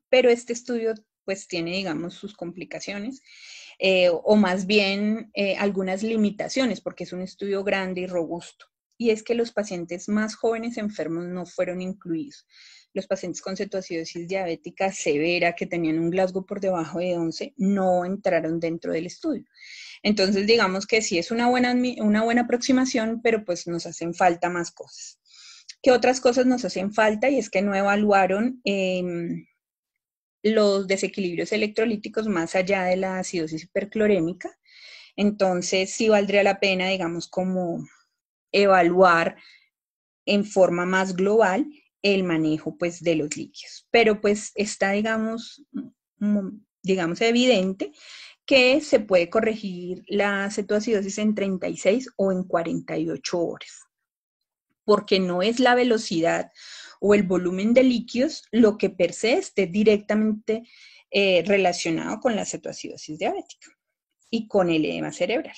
Pero este estudio pues tiene, digamos, sus complicaciones eh, o más bien eh, algunas limitaciones porque es un estudio grande y robusto. Y es que los pacientes más jóvenes enfermos no fueron incluidos, los pacientes con cetoacidosis diabética severa que tenían un Glasgow por debajo de 11 no entraron dentro del estudio. Entonces, digamos que sí es una buena, una buena aproximación, pero pues nos hacen falta más cosas. ¿Qué otras cosas nos hacen falta? Y es que no evaluaron em, los desequilibrios electrolíticos más allá de la acidosis hiperclorémica. Entonces, sí valdría la pena, digamos, como evaluar en forma más global el manejo pues de los líquidos. Pero pues está, digamos, mm, digamos evidente que se puede corregir la cetoacidosis en 36 o en 48 horas, porque no es la velocidad o el volumen de líquidos lo que per se esté directamente eh, relacionado con la cetoacidosis diabética y con el edema cerebral.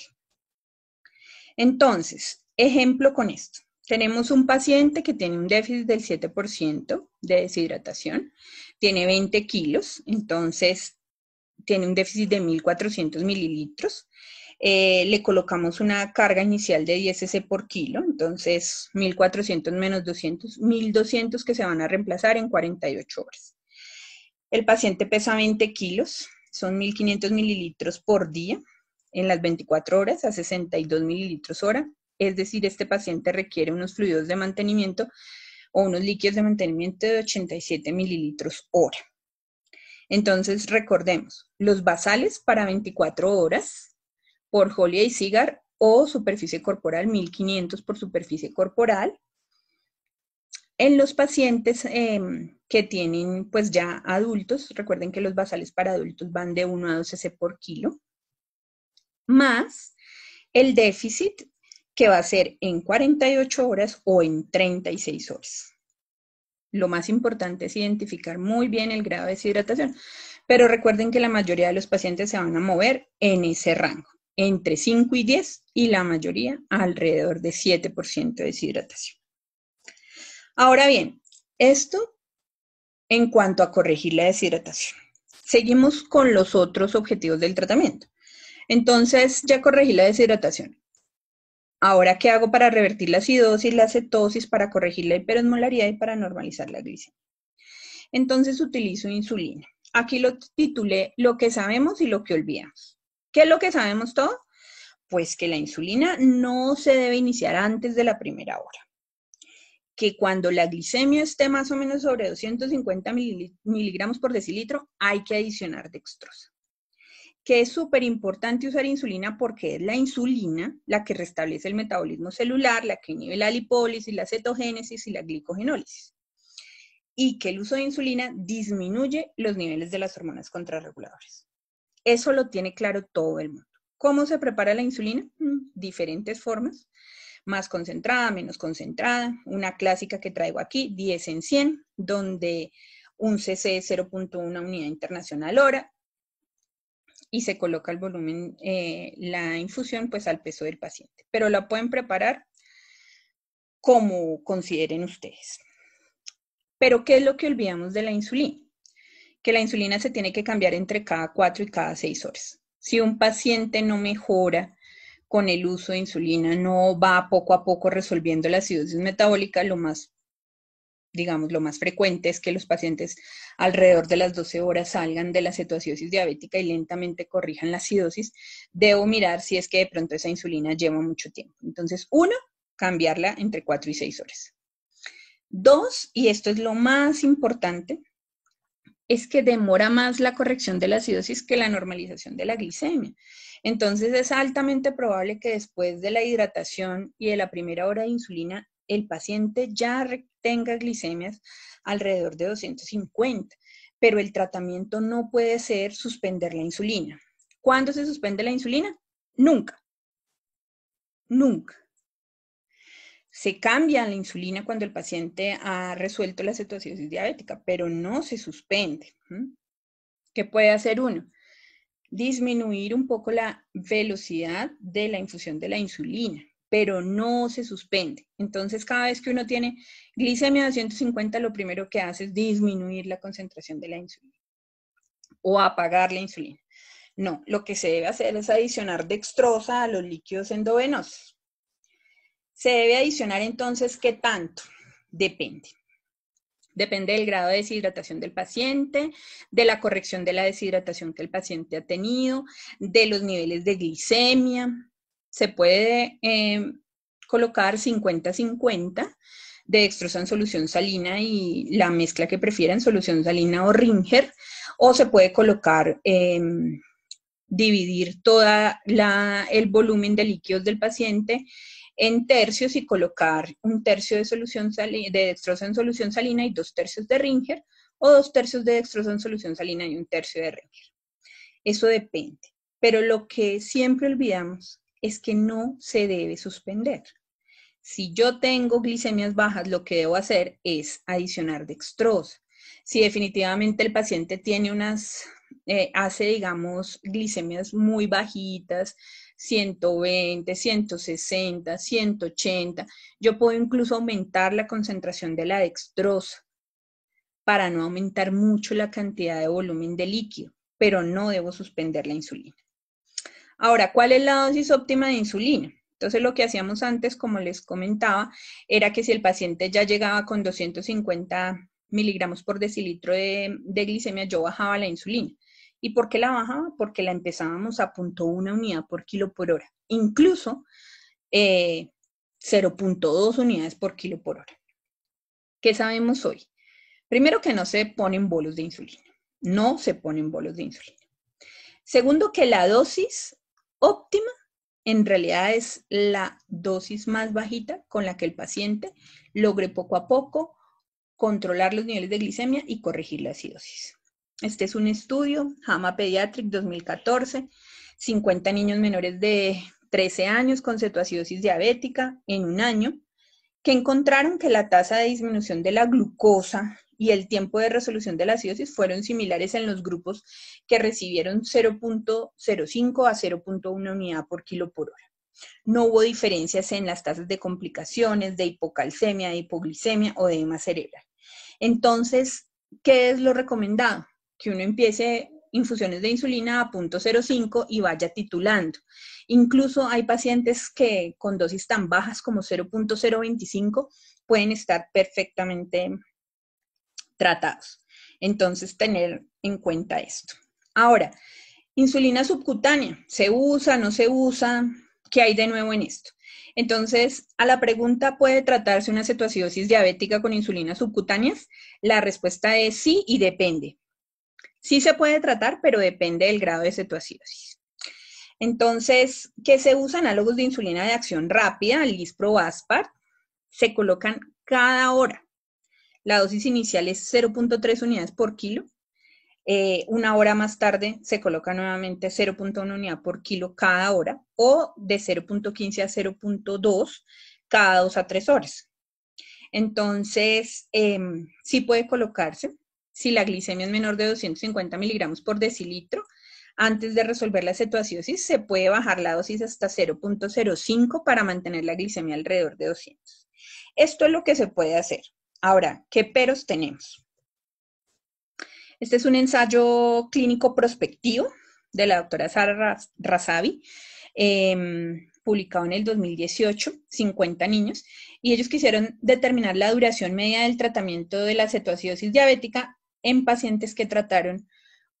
Entonces, ejemplo con esto. Tenemos un paciente que tiene un déficit del 7% de deshidratación, tiene 20 kilos, entonces tiene un déficit de 1.400 mililitros. Eh, le colocamos una carga inicial de 10 cc por kilo, entonces 1.400 menos 200, 1.200 que se van a reemplazar en 48 horas. El paciente pesa 20 kilos, son 1.500 mililitros por día, en las 24 horas a 62 mililitros hora, es decir, este paciente requiere unos fluidos de mantenimiento o unos líquidos de mantenimiento de 87 mililitros hora. Entonces, recordemos, los basales para 24 horas por Holia y Cigar o superficie corporal, 1500 por superficie corporal. En los pacientes em, que tienen pues ya adultos, recuerden que los basales para adultos van de 1 a 12 C por kilo, más el déficit que va a ser en 48 horas o en 36 horas. Lo más importante es identificar muy bien el grado de deshidratación, pero recuerden que la mayoría de los pacientes se van a mover en ese rango, entre 5 y 10 y la mayoría alrededor de 7% de deshidratación. Ahora bien, esto en cuanto a corregir la deshidratación. Seguimos con los otros objetivos del tratamiento. Entonces, ya corregí la deshidratación. Ahora, ¿qué hago para revertir la acidosis, la cetosis, para corregir la hiperosmolaridad y para normalizar la glicemia? Entonces utilizo insulina. Aquí lo titulé Lo que sabemos y lo que olvidamos. ¿Qué es lo que sabemos todo? Pues que la insulina no se debe iniciar antes de la primera hora. Que cuando la glicemia esté más o menos sobre 250 miligramos por decilitro, hay que adicionar dextrosa que es súper importante usar insulina porque es la insulina la que restablece el metabolismo celular, la que inhibe la lipólisis, la cetogénesis y la glicogenólisis. Y que el uso de insulina disminuye los niveles de las hormonas contrarreguladoras. Eso lo tiene claro todo el mundo. ¿Cómo se prepara la insulina? Mm, diferentes formas. Más concentrada, menos concentrada. Una clásica que traigo aquí, 10 en 100, donde un cc 0.1 unidad internacional hora, y se coloca el volumen, eh, la infusión, pues al peso del paciente. Pero la pueden preparar como consideren ustedes. Pero ¿qué es lo que olvidamos de la insulina? Que la insulina se tiene que cambiar entre cada cuatro y cada seis horas. Si un paciente no mejora con el uso de insulina, no va poco a poco resolviendo la acidosis metabólica, lo más digamos, lo más frecuente es que los pacientes alrededor de las 12 horas salgan de la cetoacidosis diabética y lentamente corrijan la acidosis, debo mirar si es que de pronto esa insulina lleva mucho tiempo. Entonces, uno, cambiarla entre 4 y 6 horas. Dos, y esto es lo más importante, es que demora más la corrección de la acidosis que la normalización de la glicemia. Entonces es altamente probable que después de la hidratación y de la primera hora de insulina el paciente ya tenga glicemias alrededor de 250, pero el tratamiento no puede ser suspender la insulina. ¿Cuándo se suspende la insulina? Nunca. Nunca. Se cambia la insulina cuando el paciente ha resuelto la situación diabética, pero no se suspende. ¿Qué puede hacer uno? Disminuir un poco la velocidad de la infusión de la insulina pero no se suspende. Entonces, cada vez que uno tiene glicemia de 150, lo primero que hace es disminuir la concentración de la insulina o apagar la insulina. No, lo que se debe hacer es adicionar dextrosa a los líquidos endovenosos. ¿Se debe adicionar entonces qué tanto? Depende. Depende del grado de deshidratación del paciente, de la corrección de la deshidratación que el paciente ha tenido, de los niveles de glicemia, se puede eh, colocar 50-50 de dextrosa en solución salina y la mezcla que prefieran, solución salina o ringer, o se puede colocar, eh, dividir todo el volumen de líquidos del paciente en tercios y colocar un tercio de, solución de dextrosa en solución salina y dos tercios de ringer, o dos tercios de dextrosa en solución salina y un tercio de ringer. Eso depende. Pero lo que siempre olvidamos es que no se debe suspender. Si yo tengo glicemias bajas, lo que debo hacer es adicionar dextrosa. Si definitivamente el paciente tiene unas, eh, hace, digamos, glicemias muy bajitas, 120, 160, 180, yo puedo incluso aumentar la concentración de la dextrosa para no aumentar mucho la cantidad de volumen de líquido, pero no debo suspender la insulina. Ahora, ¿cuál es la dosis óptima de insulina? Entonces, lo que hacíamos antes, como les comentaba, era que si el paciente ya llegaba con 250 miligramos por decilitro de, glicemia, yo bajaba la insulina. ¿Y por qué la bajaba? Porque la empezábamos a 0.1 unidad por kilo por hora, incluso 0.2 eh, unidades por kilo por hora. ¿Qué sabemos hoy? Primero que no se ponen bolos de insulina, no se ponen bolos de insulina. Segundo que la dosis óptima en realidad es la dosis más bajita con la que el paciente logre poco a poco controlar los niveles de glicemia y corregir la acidosis. Este es un estudio, JAMA Pediatric 2014, 50 niños menores de 13 años con cetoacidosis diabética en un año, que encontraron que la tasa de disminución de la glucosa y el tiempo de resolución de la acidosis fueron similares en los grupos que recibieron 0.05 a 0.1 unidad por kilo por hora. No hubo diferencias en las tasas de complicaciones, de hipocalcemia, de hipoglicemia o de edema cerebral. Entonces, ¿qué es lo recomendado? Que uno empiece infusiones de insulina a 0.05 y vaya titulando. Incluso hay pacientes que con dosis tan bajas como 0.025 pueden estar perfectamente tratados. Entonces, tener en cuenta esto. Ahora, insulina subcutánea, ¿se usa, no se usa? ¿Qué hay de nuevo en esto? Entonces, a la pregunta, ¿puede tratarse una cetoacidosis diabética con insulina subcutánea? La respuesta es sí y depende. Sí se puede tratar, pero depende del grado de cetoacidosis. Entonces, ¿qué se usa? Análogos de insulina de acción rápida, Lispro, Aspart, se colocan cada hora. La dosis inicial es 0.3 unidades por kilo. Eh, una hora más tarde se coloca nuevamente 0.1 unidad por kilo cada hora o de 0.15 a 0.2 cada dos a tres horas. Entonces, em, sí puede colocarse si la glicemia es menor de 250 miligramos por decilitro. Antes de resolver la cetoacidosis, se puede bajar la dosis hasta 0.05 para mantener la glicemia alrededor de 200. Esto es lo que se puede hacer. Ahora, ¿qué peros tenemos? Este es un ensayo clínico prospectivo de la doctora Sara Razavi, em, publicado en el 2018, 50 niños, y ellos quisieron determinar la duración media del tratamiento de la cetoacidosis diabética en pacientes que trataron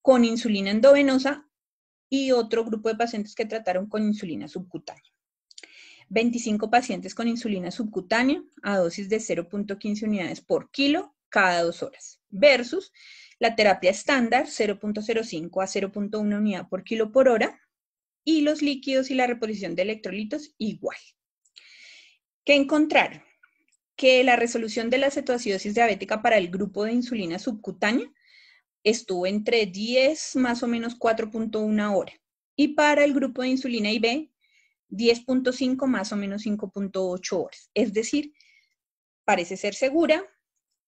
con insulina endovenosa y otro grupo de pacientes que trataron con insulina subcutánea. 25 pacientes con insulina subcutánea a dosis de 0.15 unidades por kilo cada dos horas, versus la terapia estándar 0.05 a 0.1 unidad por kilo por hora y los líquidos y la reposición de electrolitos igual. ¿Qué encontraron? Que la resolución de la cetoacidosis diabética para el grupo de insulina subcutánea estuvo entre 10 más o menos 4.1 hora y para el grupo de insulina IB 10.5 más o menos 5.8 horas. Es decir, parece ser segura,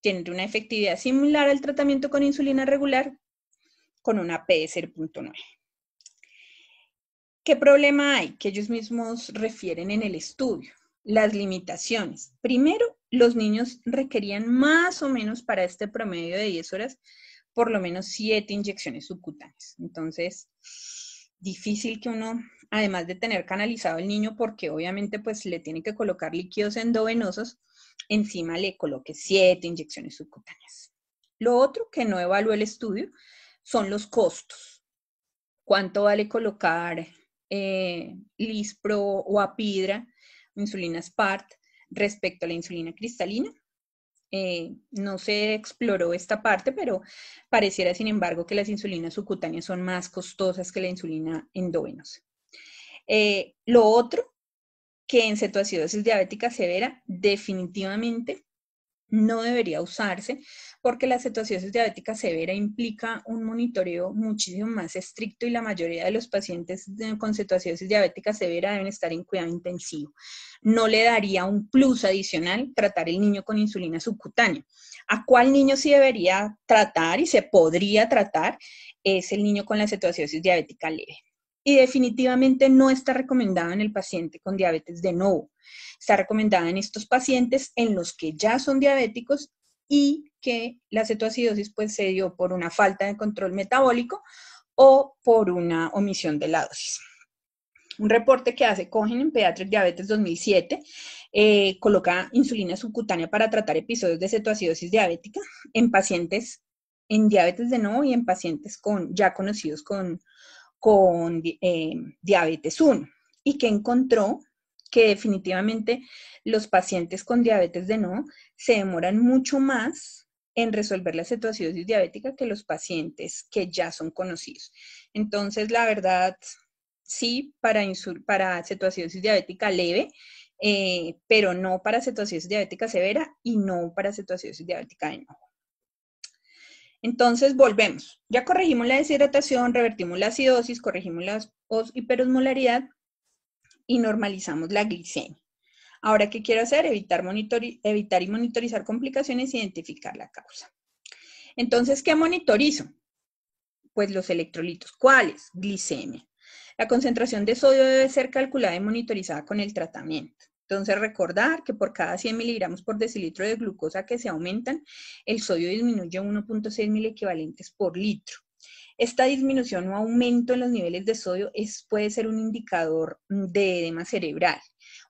tiene una efectividad similar al tratamiento con insulina regular con una P0.9. ¿Qué problema hay que ellos mismos refieren en el estudio? Las limitaciones. Primero, los niños requerían más o menos para este promedio de 10 horas por lo menos 7 inyecciones subcutáneas. Entonces, difícil que uno, además de tener canalizado el niño, porque obviamente pues le tiene que colocar líquidos endovenosos, encima le coloque siete inyecciones subcutáneas. Lo otro que no evaluó el estudio son los costos. ¿Cuánto vale colocar eh, Lispro o Apidra, insulina SPART, respecto a la insulina cristalina? Eh, no se exploró esta parte, pero pareciera, sin embargo, que las insulinas subcutáneas son más costosas que la insulina endógenos eh, lo otro, que en cetoacidosis diabética severa definitivamente no debería usarse porque la situación diabética severa implica un monitoreo muchísimo más estricto y la mayoría de los pacientes con situaciones diabética severa deben estar en cuidado intensivo. No le daría un plus adicional tratar el niño con insulina subcutánea. ¿A cuál niño sí debería tratar y se podría tratar? Es el niño con la cetoacidosis diabética leve. Y definitivamente no está recomendado en el paciente con diabetes de nuevo. Está recomendada en estos pacientes en los que ya son diabéticos y que la cetoacidosis pues, se dio por una falta de control metabólico o por una omisión de la dosis. Un reporte que hace Cogen en Pediatric Diabetes 2007 eh, coloca insulina subcutánea para tratar episodios de cetoacidosis diabética en pacientes en diabetes de nuevo y en pacientes con, ya conocidos con, eh, diabetes 1 y que encontró que definitivamente los pacientes con diabetes de no se demoran mucho más en resolver la cetoacidosis diabética que los pacientes que ya son conocidos. Entonces, la verdad, sí, para, para cetoacidosis diabética leve, eh, pero no para cetoacidosis diabética severa y no para cetoacidosis diabética de no. Entonces, volvemos. Ya corregimos la deshidratación, revertimos la acidosis, corregimos la hiperosmolaridad, y normalizamos la glicemia. Ahora, ¿qué quiero hacer? Evitar, evitar y monitorizar complicaciones e identificar la causa. Entonces, ¿qué monitorizo? Pues los electrolitos. ¿Cuáles? Glicemia. La concentración de sodio debe ser calculada y monitorizada con el tratamiento. Entonces, recordar que por cada 100 miligramos por decilitro de glucosa que se aumentan, el sodio disminuye 1.6 mil equivalentes por litro. Esta disminución o aumento en los niveles de sodio es, puede ser un indicador mm, de edema cerebral.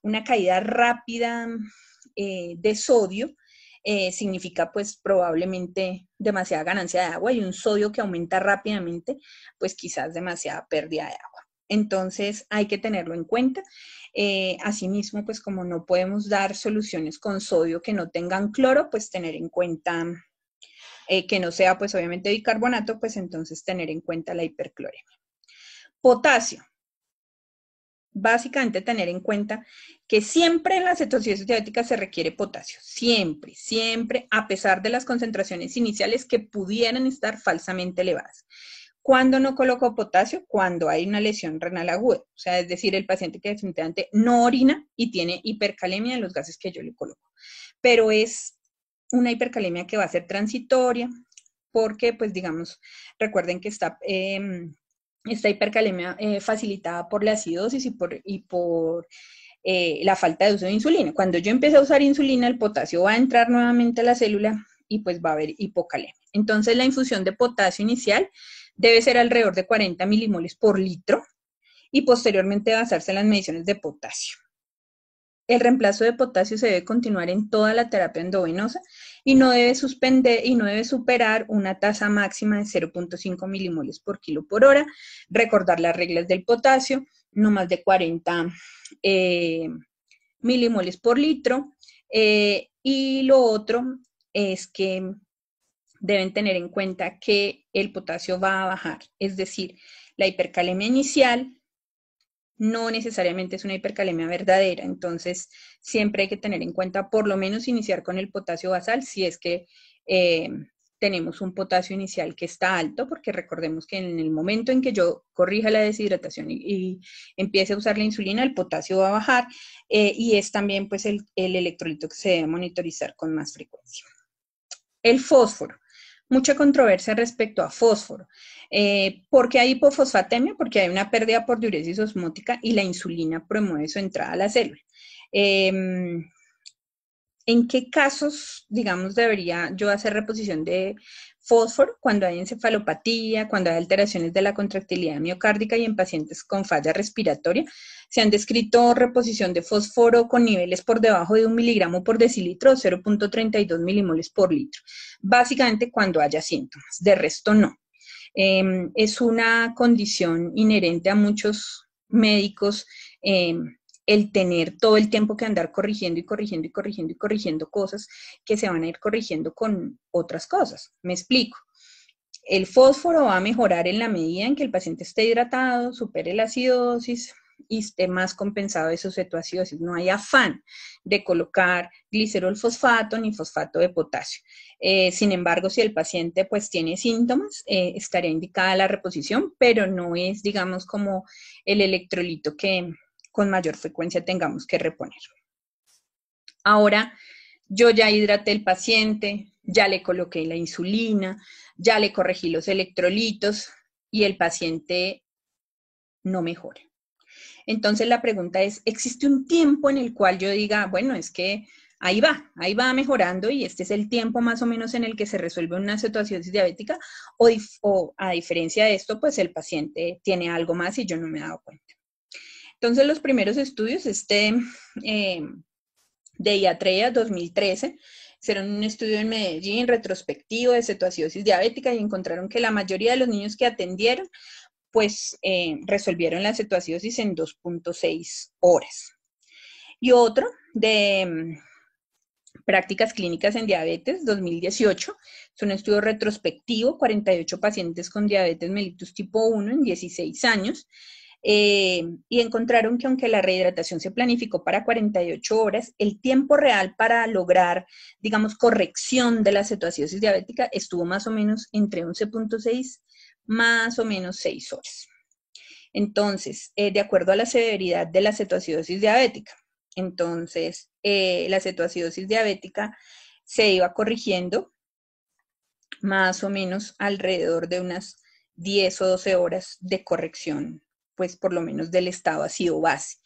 Una caída rápida eh, de sodio eh, significa pues probablemente demasiada ganancia de agua y un sodio que aumenta rápidamente, pues quizás demasiada pérdida de agua. Entonces hay que tenerlo en cuenta. Eh, asimismo, pues como no podemos dar soluciones con sodio que no tengan cloro, pues tener en cuenta eh, que no sea pues obviamente bicarbonato, pues entonces tener en cuenta la hipercloremia. Potasio. Básicamente tener en cuenta que siempre en la cetosis diabética se requiere potasio, siempre, siempre, a pesar de las concentraciones iniciales que pudieran estar falsamente elevadas. ¿Cuándo no coloco potasio? Cuando hay una lesión renal aguda, o sea, es decir, el paciente que definitivamente no orina y tiene hipercalemia en los gases que yo le coloco. Pero es una hipercalemia que va a ser transitoria, porque, pues, digamos, recuerden que está em, esta hipercalemia eh, facilitada por la acidosis y por, por eh, la falta de uso de insulina. Cuando yo empecé a usar insulina, el potasio va a entrar nuevamente a la célula y pues va a haber hipocalemia. Entonces, la infusión de potasio inicial debe ser alrededor de 40 milimoles por litro y posteriormente basarse en las mediciones de potasio. El reemplazo de potasio se debe continuar en toda la terapia endovenosa y no debe suspender y no debe superar una tasa máxima de 0.5 milimoles por kilo por hora. Recordar las reglas del potasio, no más de 40 eh, milimoles por litro. Eh, y lo otro es que deben tener en cuenta que el potasio va a bajar, es decir, la hipercalemia inicial no necesariamente es una hipercalemia verdadera. Entonces, siempre hay que tener en cuenta, por lo menos, iniciar con el potasio basal si es que eh, tenemos un potasio inicial que está alto, porque recordemos que en el momento en que yo corrija la deshidratación y, empiece a usar la insulina, el potasio va a bajar eh, y es también pues el electrolito que se debe monitorizar con más frecuencia. El fósforo mucha controversia respecto a fósforo. Eh, ¿Por qué hay hipofosfatemia? Porque hay una pérdida por diuresis osmótica y la insulina promueve su entrada a la célula. Em, ¿En qué casos, digamos, debería yo hacer reposición de fósforo cuando hay encefalopatía, cuando hay alteraciones de la contractilidad miocárdica y en pacientes con falla respiratoria? Se han descrito reposición de fósforo con niveles por debajo de un miligramo por decilitro o 0.32 milimoles por litro, básicamente cuando haya síntomas, de resto no. Em, es una condición inherente a muchos médicos em, el tener todo el tiempo que andar corrigiendo y corrigiendo y corrigiendo y corrigiendo cosas que se van a ir corrigiendo con otras cosas. Me explico. El fósforo va a mejorar en la medida en que el paciente esté hidratado, supere la acidosis y esté más compensado de su cetoacidosis. No hay afán de colocar glicerol fosfato ni fosfato de potasio. Eh, sin embargo, si el paciente pues tiene síntomas, eh, estaría indicada la reposición, pero no es, digamos, como el electrolito que, con mayor frecuencia tengamos que reponer. Ahora, yo ya hidraté el paciente, ya le coloqué la insulina, ya le corregí los electrolitos y el paciente no mejora. Entonces la pregunta es, ¿existe un tiempo en el cual yo diga, bueno, es que ahí va, ahí va mejorando y este es el tiempo más o menos en el que se resuelve una situación diabética o, o a diferencia de esto, pues el paciente tiene algo más y yo no me he dado cuenta? Entonces, los primeros estudios, este eh, de Iatrea 2013, hicieron un estudio en Medellín retrospectivo de cetoacidosis diabética y encontraron que la mayoría de los niños que atendieron, pues eh, resolvieron la cetoacidosis en 2.6 horas. Y otro de mm, prácticas clínicas en diabetes 2018. Es un estudio retrospectivo, 48 pacientes con diabetes mellitus tipo 1 en 16 años. Eh, y encontraron que aunque la rehidratación se planificó para 48 horas, el tiempo real para lograr, digamos, corrección de la cetoacidosis diabética estuvo más o menos entre 11.6 más o menos 6 horas. Entonces, eh, de acuerdo a la severidad de la cetoacidosis diabética, entonces eh, la cetoacidosis diabética se iba corrigiendo más o menos alrededor de unas 10 o 12 horas de corrección pues por lo menos del estado ácido base.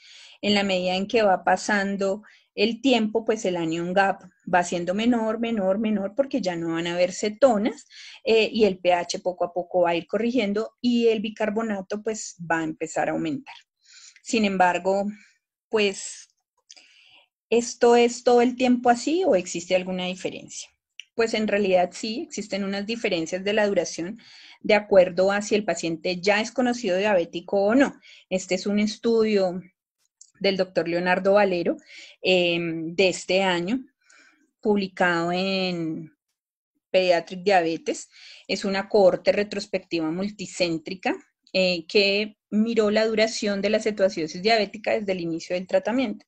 En la medida en que va pasando el tiempo, pues el anion gap va siendo menor, menor, menor, porque ya no van a haber cetonas eh, y el pH poco a poco va a ir corrigiendo y el bicarbonato pues va a empezar a aumentar. Sin embargo, pues, ¿esto es todo el tiempo así o existe alguna diferencia? Pues en realidad sí, existen unas diferencias de la duración de acuerdo a si el paciente ya es conocido diabético o no. Este es un estudio del doctor Leonardo Valero eh, de este año, publicado en Pediatric Diabetes. Es una cohorte retrospectiva multicéntrica eh, que miró la duración de la cetoacidosis diabética desde el inicio del tratamiento.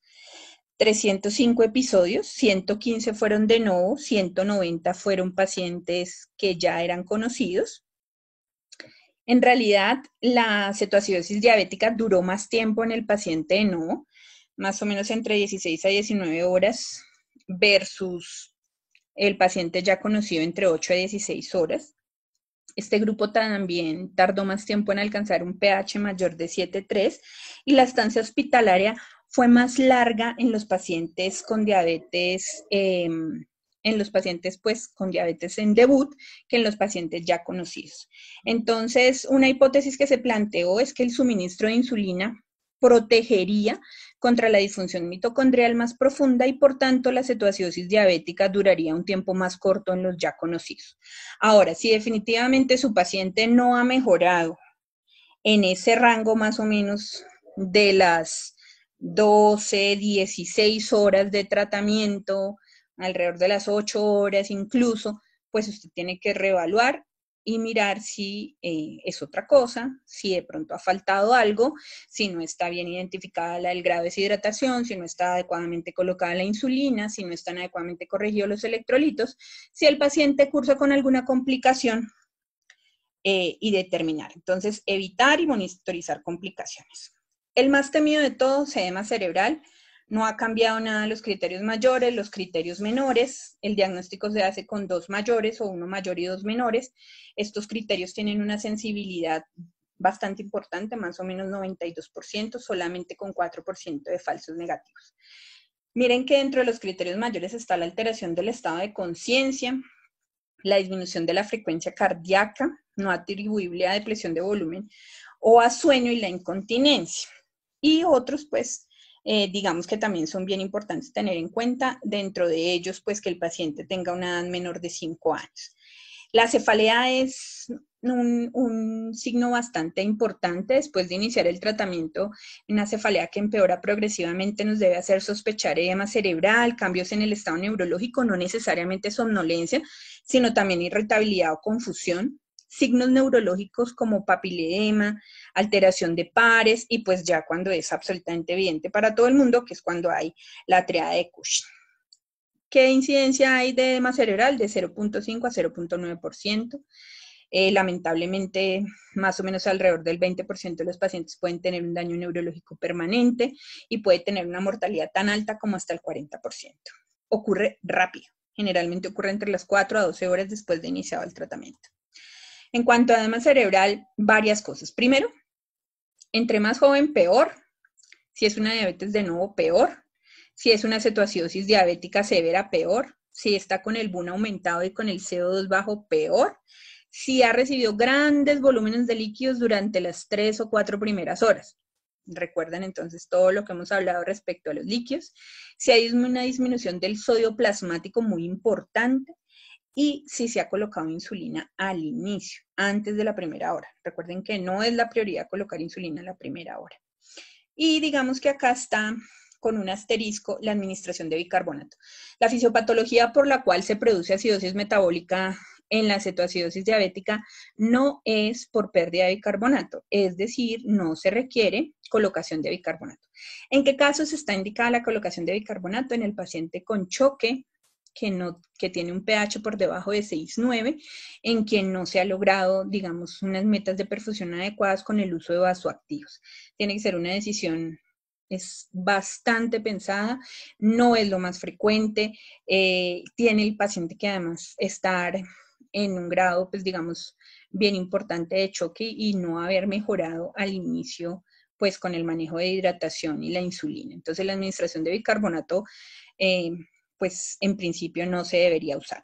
305 episodios, 115 fueron de nuevo, 190 fueron pacientes que ya eran conocidos, en realidad, la cetoacidosis diabética duró más tiempo en el paciente no, más o menos entre 16 a 19 horas, versus el paciente ya conocido entre 8 a 16 horas. Este grupo también tardó más tiempo en alcanzar un pH mayor de 7.3 y la estancia hospitalaria fue más larga en los pacientes con diabetes em, en los pacientes pues con diabetes en debut que en los pacientes ya conocidos. Entonces, una hipótesis que se planteó es que el suministro de insulina protegería contra la disfunción mitocondrial más profunda y por tanto la cetoacidosis diabética duraría un tiempo más corto en los ya conocidos. Ahora, si definitivamente su paciente no ha mejorado en ese rango más o menos de las 12, 16 horas de tratamiento alrededor de las ocho horas incluso, pues usted tiene que reevaluar y mirar si eh, es otra cosa, si de pronto ha faltado algo, si no está bien identificada la grado de deshidratación, si no está adecuadamente colocada la insulina, si no están adecuadamente corregidos los electrolitos, si el paciente cursa con alguna complicación eh, y determinar. Entonces, evitar y monitorizar complicaciones. El más temido de todos, edema cerebral, no ha cambiado nada los criterios mayores, los criterios menores. El diagnóstico se hace con dos mayores o uno mayor y dos menores. Estos criterios tienen una sensibilidad bastante importante, más o menos 92%, solamente con 4% de falsos negativos. Miren que dentro de los criterios mayores está la alteración del estado de conciencia, la disminución de la frecuencia cardíaca, no atribuible a depresión de volumen, o a sueño y la incontinencia. Y otros, pues, eh, digamos que también son bien importantes tener en cuenta, dentro de ellos, pues que el paciente tenga una edad menor de 5 años. La cefalea es un, un, signo bastante importante después de iniciar el tratamiento. Una cefalea que empeora progresivamente nos debe hacer sospechar edema cerebral, cambios en el estado neurológico, no necesariamente somnolencia, sino también irritabilidad o confusión signos neurológicos como papiledema, alteración de pares y pues ya cuando es absolutamente evidente para todo el mundo, que es cuando hay la triada de Cushing. ¿Qué incidencia hay de edema cerebral? De 0.5 a 0.9%. Eh, lamentablemente, más o menos alrededor del 20% de los pacientes pueden tener un daño neurológico permanente y puede tener una mortalidad tan alta como hasta el 40%. Ocurre rápido, generalmente ocurre entre las 4 a 12 horas después de iniciado el tratamiento. En cuanto a edema cerebral, varias cosas. Primero, entre más joven, peor. Si es una diabetes de nuevo, peor. Si es una cetoacidosis diabética severa, peor. Si está con el BUN aumentado y con el CO2 bajo, peor. Si ha recibido grandes volúmenes de líquidos durante las tres o cuatro primeras horas. Recuerden entonces todo lo que hemos hablado respecto a los líquidos. Si hay una disminución del sodio plasmático muy importante, y si se ha colocado insulina al inicio, antes de la primera hora. Recuerden que no es la prioridad colocar insulina a la primera hora. Y digamos que acá está con un asterisco la administración de bicarbonato. La fisiopatología por la cual se produce acidosis metabólica en la cetoacidosis diabética no es por pérdida de bicarbonato, es decir, no se requiere colocación de bicarbonato. ¿En qué casos está indicada la colocación de bicarbonato? En el paciente con choque que, no, que tiene un pH por debajo de 6,9, en quien no se ha logrado, digamos, unas metas de perfusión adecuadas con el uso de vasoactivos. Tiene que ser una decisión es bastante pensada, no es lo más frecuente, eh, tiene el paciente que además estar en un grado, pues digamos, bien importante de choque y no haber mejorado al inicio, pues con el manejo de hidratación y la insulina. Entonces la administración de bicarbonato eh, pues en principio no se debería usar.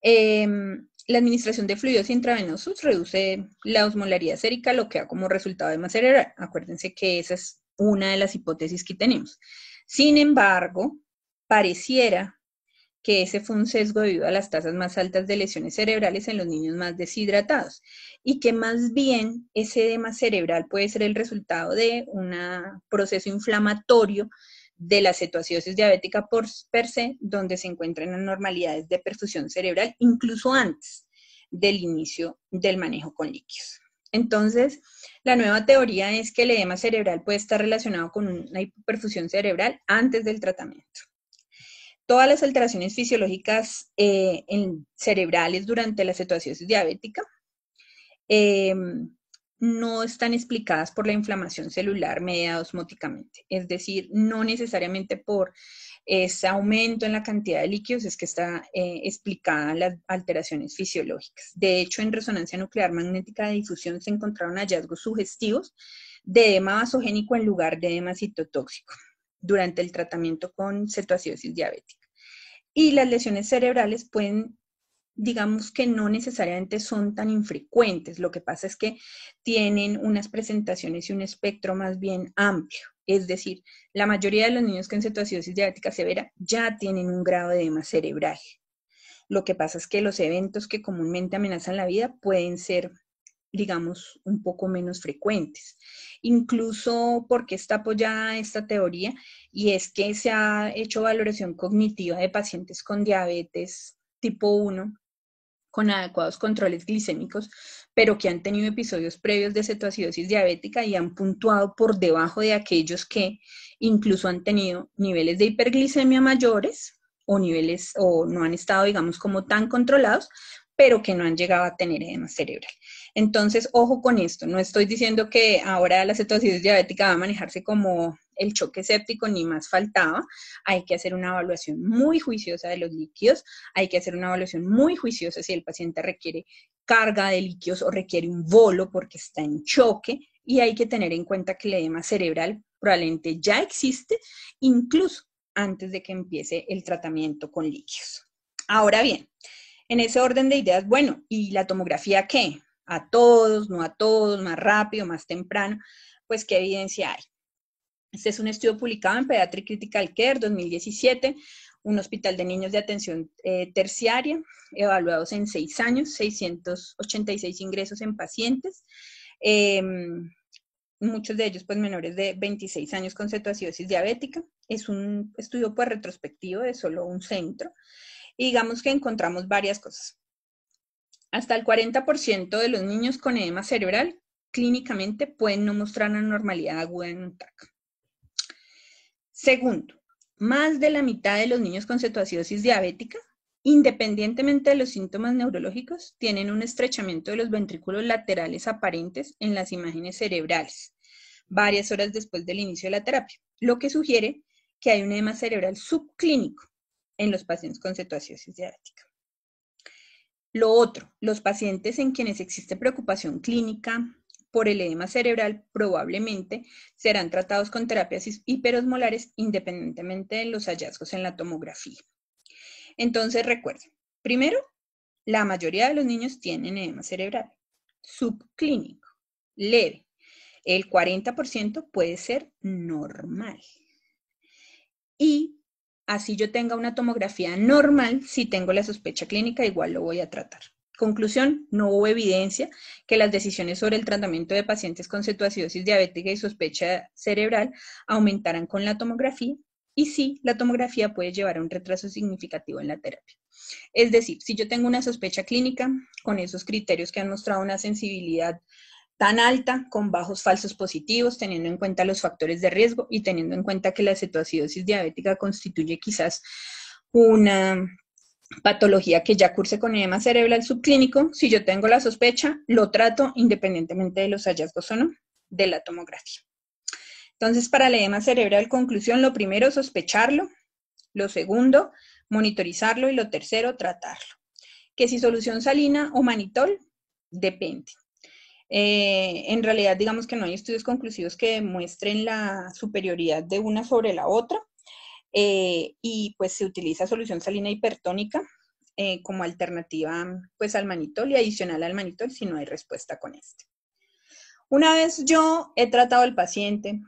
Em, la administración de fluidos intravenosos reduce la osmolaridad sérica, lo que da como resultado de más cerebral. Acuérdense que esa es una de las hipótesis que tenemos. Sin embargo, pareciera que ese fue un sesgo debido a las tasas más altas de lesiones cerebrales en los niños más deshidratados y que más bien ese edema cerebral puede ser el resultado de un proceso inflamatorio de la cetoacidosis diabética por per se, donde se encuentran anormalidades de perfusión cerebral, incluso antes del inicio del manejo con líquidos. Entonces, la nueva teoría es que el edema cerebral puede estar relacionado con una hipoperfusión cerebral antes del tratamiento. Todas las alteraciones fisiológicas eh, en cerebrales durante la cetoacidosis diabética eh, no están explicadas por la inflamación celular media Es decir, no necesariamente por ese aumento en la cantidad de líquidos es que está explicadas eh, explicada las alteraciones fisiológicas. De hecho, en resonancia nuclear magnética de difusión se encontraron hallazgos sugestivos de edema vasogénico en lugar de edema citotóxico durante el tratamiento con cetoacidosis diabética. Y las lesiones cerebrales pueden digamos que no necesariamente son tan infrecuentes, lo que pasa es que tienen unas presentaciones y un espectro más bien amplio. Es decir, la mayoría de los niños con cetoacidosis diabética severa ya tienen un grado de edema Lo que pasa es que los eventos que comúnmente amenazan la vida pueden ser, digamos, un poco menos frecuentes. Incluso porque está apoyada esta teoría y es que se ha hecho valoración cognitiva de pacientes con diabetes tipo 1 con adecuados controles glicémicos, pero que han tenido episodios previos de cetoacidosis diabética y han puntuado por debajo de aquellos que incluso han tenido niveles de hiperglicemia mayores o niveles o no han estado, digamos, como tan controlados, pero que no han llegado a tener edema cerebral. Entonces, ojo con esto, no estoy diciendo que ahora la cetoacidosis diabética va a manejarse como el choque séptico ni más faltaba. Hay que hacer una evaluación muy juiciosa de los líquidos, hay que hacer una evaluación muy juiciosa si el paciente requiere carga de líquidos o requiere un bolo porque está en choque y hay que tener en cuenta que el edema cerebral probablemente ya existe incluso antes de que empiece el tratamiento con líquidos. Ahora bien, en ese orden de ideas, bueno, ¿y la tomografía qué? ¿A todos, no a todos, más rápido, más temprano? Pues qué evidencia hay. Este es un estudio publicado en Pediatric Critical Care 2017, un hospital de niños de atención eh, terciaria, evaluados en seis años, 686 ingresos en pacientes. Em, muchos de ellos pues menores de 26 años con cetoacidosis diabética. Es un estudio pues retrospectivo de solo un centro. Y digamos que encontramos varias cosas. Hasta el 40% de los niños con edema cerebral clínicamente pueden no mostrar anormalidad aguda en un TAC. Segundo, más de la mitad de los niños con cetoacidosis diabética, independientemente de los síntomas neurológicos, tienen un estrechamiento de los ventrículos laterales aparentes en las imágenes cerebrales, varias horas después del inicio de la terapia, lo que sugiere que hay un edema cerebral subclínico en los pacientes con cetoacidosis diabética. Lo otro, los pacientes en quienes existe preocupación clínica, por el edema cerebral probablemente serán tratados con terapias hiperosmolares independientemente de los hallazgos en la tomografía. Entonces recuerden, primero, la mayoría de los niños tienen edema cerebral subclínico, leve. El 40% puede ser normal. Y así yo tenga una tomografía normal, si tengo la sospecha clínica, igual lo voy a tratar. Conclusión, no hubo evidencia que las decisiones sobre el tratamiento de pacientes con cetoacidosis diabética y sospecha cerebral aumentaran con la tomografía y sí, la tomografía puede llevar a un retraso significativo en la terapia. Es decir, si yo tengo una sospecha clínica con esos criterios que han mostrado una sensibilidad tan alta, con bajos falsos positivos, teniendo en cuenta los factores de riesgo y teniendo en cuenta que la cetoacidosis diabética constituye quizás una patología que ya curse con edema cerebral subclínico, si yo tengo la sospecha, lo trato independientemente de los hallazgos o no de la tomografía. Entonces, para el edema cerebral, conclusión, lo primero, sospecharlo, lo segundo, monitorizarlo y lo tercero, tratarlo. Que si solución salina o manitol, depende. Eh, en realidad, digamos que no hay estudios conclusivos que demuestren la superioridad de una sobre la otra, eh, y pues se utiliza solución salina hipertónica eh, como alternativa pues al manitol y adicional al manitol si no hay respuesta con este. Una vez yo he tratado al paciente,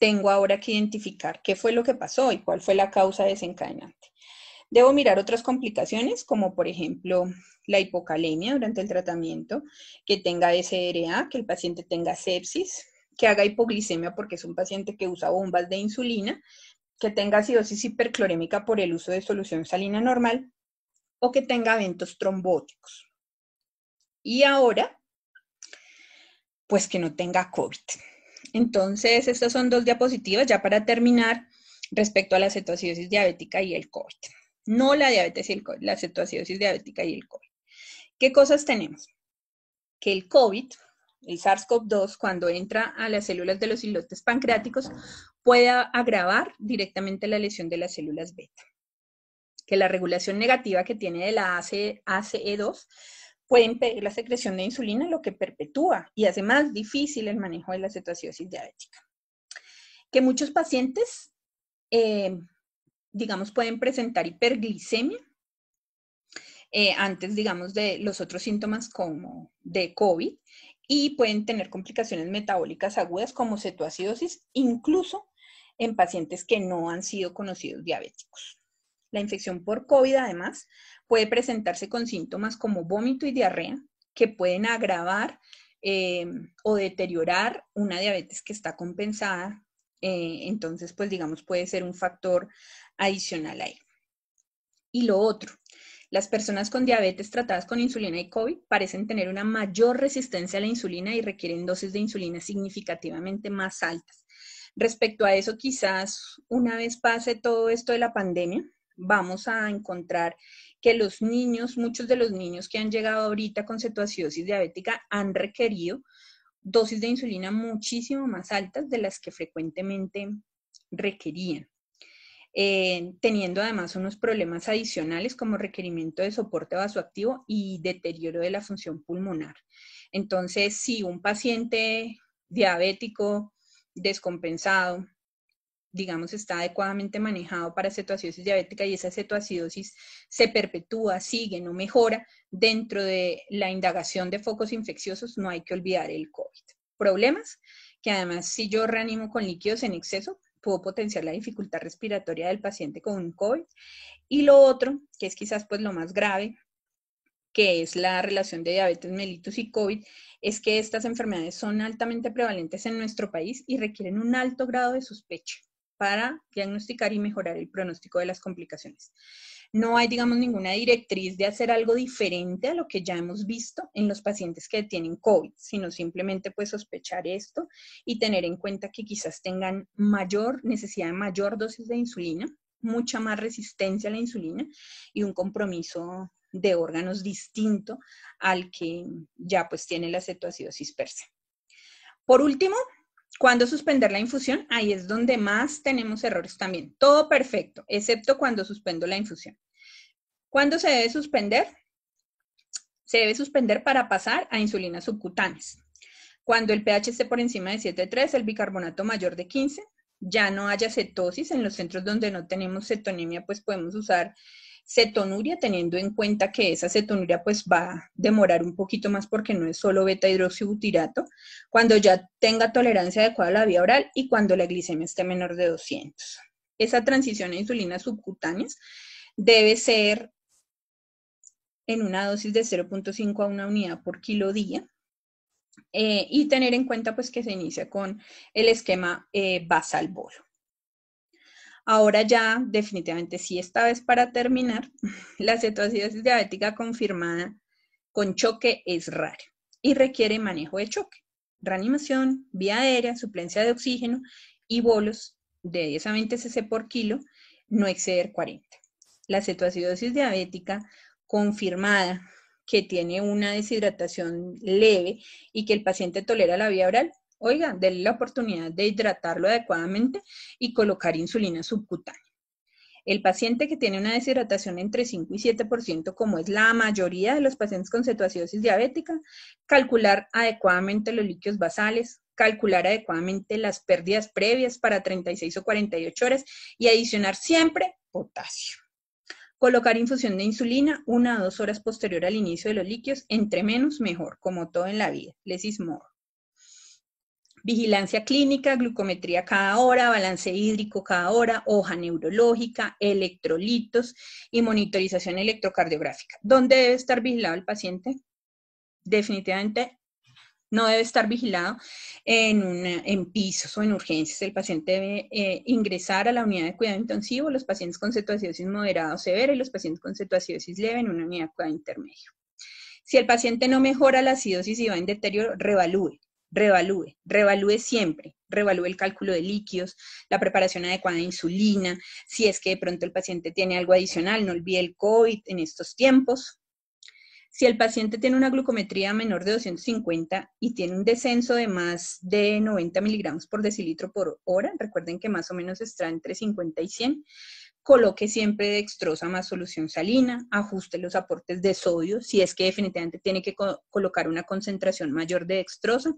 tengo ahora que identificar qué fue lo que pasó y cuál fue la causa desencadenante. Debo mirar otras complicaciones, como por ejemplo la hipocalemia durante el tratamiento, que tenga SRA, que el paciente tenga sepsis, que haga hipoglicemia porque es un paciente que usa bombas de insulina, que tenga acidosis hiperclorémica por el uso de solución salina normal o que tenga eventos trombóticos. Y ahora, pues que no tenga COVID. Entonces, estas son dos diapositivas ya para terminar respecto a la cetoacidosis diabética y el COVID. No la diabetes y el COVID, la cetoacidosis diabética y el COVID. ¿Qué cosas tenemos? Que el COVID el SARS-CoV-2, cuando entra a las células de los islotes pancreáticos, puede agravar directamente la lesión de las células beta. Que la regulación negativa que tiene de la ACE2 puede impedir la secreción de insulina, lo que perpetúa y hace más difícil el manejo de la situación diabética. Que muchos pacientes, eh, digamos, pueden presentar hiperglicemia eh, antes, digamos, de los otros síntomas como de COVID, y pueden tener complicaciones metabólicas agudas como cetoacidosis, incluso en pacientes que no han sido conocidos diabéticos. La infección por COVID, además, puede presentarse con síntomas como vómito y diarrea, que pueden agravar em, o deteriorar una diabetes que está compensada. Eh, entonces, pues digamos, puede ser un factor adicional ahí. Y lo otro, las personas con diabetes tratadas con insulina y COVID parecen tener una mayor resistencia a la insulina y requieren dosis de insulina significativamente más altas. Respecto a eso, quizás una vez pase todo esto de la pandemia, vamos a encontrar que los niños, muchos de los niños que han llegado ahorita con cetoacidosis diabética han requerido dosis de insulina muchísimo más altas de las que frecuentemente requerían. Eh, teniendo además unos problemas adicionales como requerimiento de soporte vasoactivo y deterioro de la función pulmonar. Entonces, si un paciente diabético descompensado, digamos, está adecuadamente manejado para cetoacidosis diabética y esa cetoacidosis se perpetúa, sigue, no mejora, dentro de la indagación de focos infecciosos no hay que olvidar el COVID. Problemas que además si yo reanimo con líquidos en exceso, pudo potenciar la dificultad respiratoria del paciente con un COVID. Y lo otro, que es quizás pues lo más grave, que es la relación de diabetes mellitus y COVID, es que estas enfermedades son altamente prevalentes en nuestro país y requieren un alto grado de sospecha para diagnosticar y mejorar el pronóstico de las complicaciones no hay, digamos, ninguna directriz de hacer algo diferente a lo que ya hemos visto en los pacientes que tienen COVID, sino simplemente pues sospechar esto y tener en cuenta que quizás tengan mayor necesidad de mayor dosis de insulina, mucha más resistencia a la insulina y un compromiso de órganos distinto al que ya pues tiene la cetoacidosis persa. Por último, ¿Cuándo suspender la infusión, ahí es donde más tenemos errores también. Todo perfecto, excepto cuando suspendo la infusión. ¿Cuándo se debe suspender? Se debe suspender para pasar a insulinas subcutáneas. Cuando el pH esté por encima de 7,3, el bicarbonato mayor de 15, ya no haya cetosis en los centros donde no tenemos cetonemia, pues podemos usar cetonuria, teniendo en cuenta que esa cetonuria pues va a demorar un poquito más porque no es solo beta hidroxibutirato, cuando ya tenga tolerancia adecuada a la vía oral y cuando la glicemia esté menor de 200. Esa transición a insulinas subcutáneas debe ser en una dosis de 0.5 a una unidad por kilo día, eh, y tener en cuenta pues que se inicia con el esquema eh, basal bolo. Ahora ya, definitivamente, sí, esta vez para terminar, la cetoacidosis diabética confirmada con choque es rara y requiere manejo de choque, reanimación, vía aérea, suplencia de oxígeno y bolos de 10 a 20 cc por kilo, no exceder 40. La cetoacidosis diabética confirmada que tiene una deshidratación leve y que el paciente tolera la vía oral, Oiga, denle la oportunidad de hidratarlo adecuadamente y colocar insulina subcutánea. El paciente que tiene una deshidratación entre 5 y 7%, como es la mayoría de los pacientes con cetoacidosis diabética, calcular adecuadamente los líquidos basales, calcular adecuadamente las pérdidas previas para 36 o 48 horas y adicionar siempre potasio. Colocar infusión de insulina una o dos horas posterior al inicio de los líquidos, entre menos mejor, como todo en la vida. Lesis is vigilancia clínica, glucometría cada hora, balance hídrico cada hora, hoja neurológica, electrolitos y monitorización electrocardiográfica. ¿Dónde debe estar vigilado el paciente? Definitivamente no debe estar vigilado en, en, pisos o en urgencias. El paciente debe eh, ingresar a la unidad de cuidado intensivo, los pacientes con cetoacidosis moderada o severa y los pacientes con cetoacidosis leve en una unidad de cuidado intermedio. Si el paciente no mejora la acidosis y va en deterioro, revalúe revalúe, revalúe siempre, revalúe el cálculo de líquidos, la preparación adecuada de insulina, si es que de pronto el paciente tiene algo adicional, no olvide el COVID en estos tiempos. Si el paciente tiene una glucometría menor de 250 y tiene un descenso de más de 90 miligramos por decilitro por hora, recuerden que más o menos está entre 50 y 100, coloque siempre dextrosa más solución salina, ajuste los aportes de sodio, si es que definitivamente tiene que colocar una concentración mayor de dextrosa,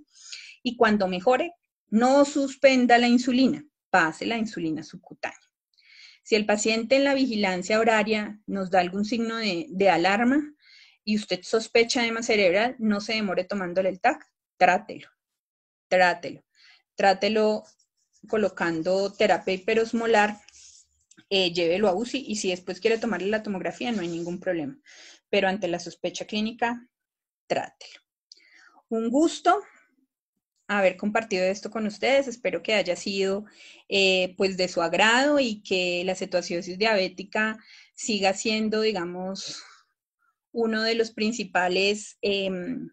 y cuando mejore, no suspenda la insulina, pase la insulina subcutánea. Si el paciente en la vigilancia horaria nos da algún signo de, alarma y usted sospecha de edema cerebral, no se demore tomándole el TAC, trátelo, trátelo, trátelo colocando terapia hiperosmolar eh, llévelo a UCI y si después quiere tomarle la tomografía, no hay ningún problema. Pero ante la sospecha clínica, trátelo. Un gusto haber compartido esto con ustedes. Espero que haya sido eh, pues de su agrado y que la cetoacidosis diabética siga siendo, digamos, uno de los principales em,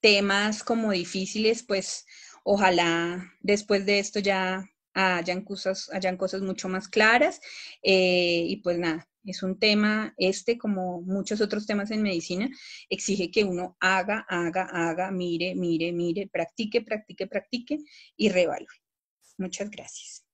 temas como difíciles, pues ojalá después de esto ya hayan cosas, hayan cosas mucho más claras. Eh, y pues nada, es un tema, este como muchos otros temas en medicina, exige que uno haga, haga, haga, mire, mire, mire, practique, practique, practique y revalúe. Muchas gracias.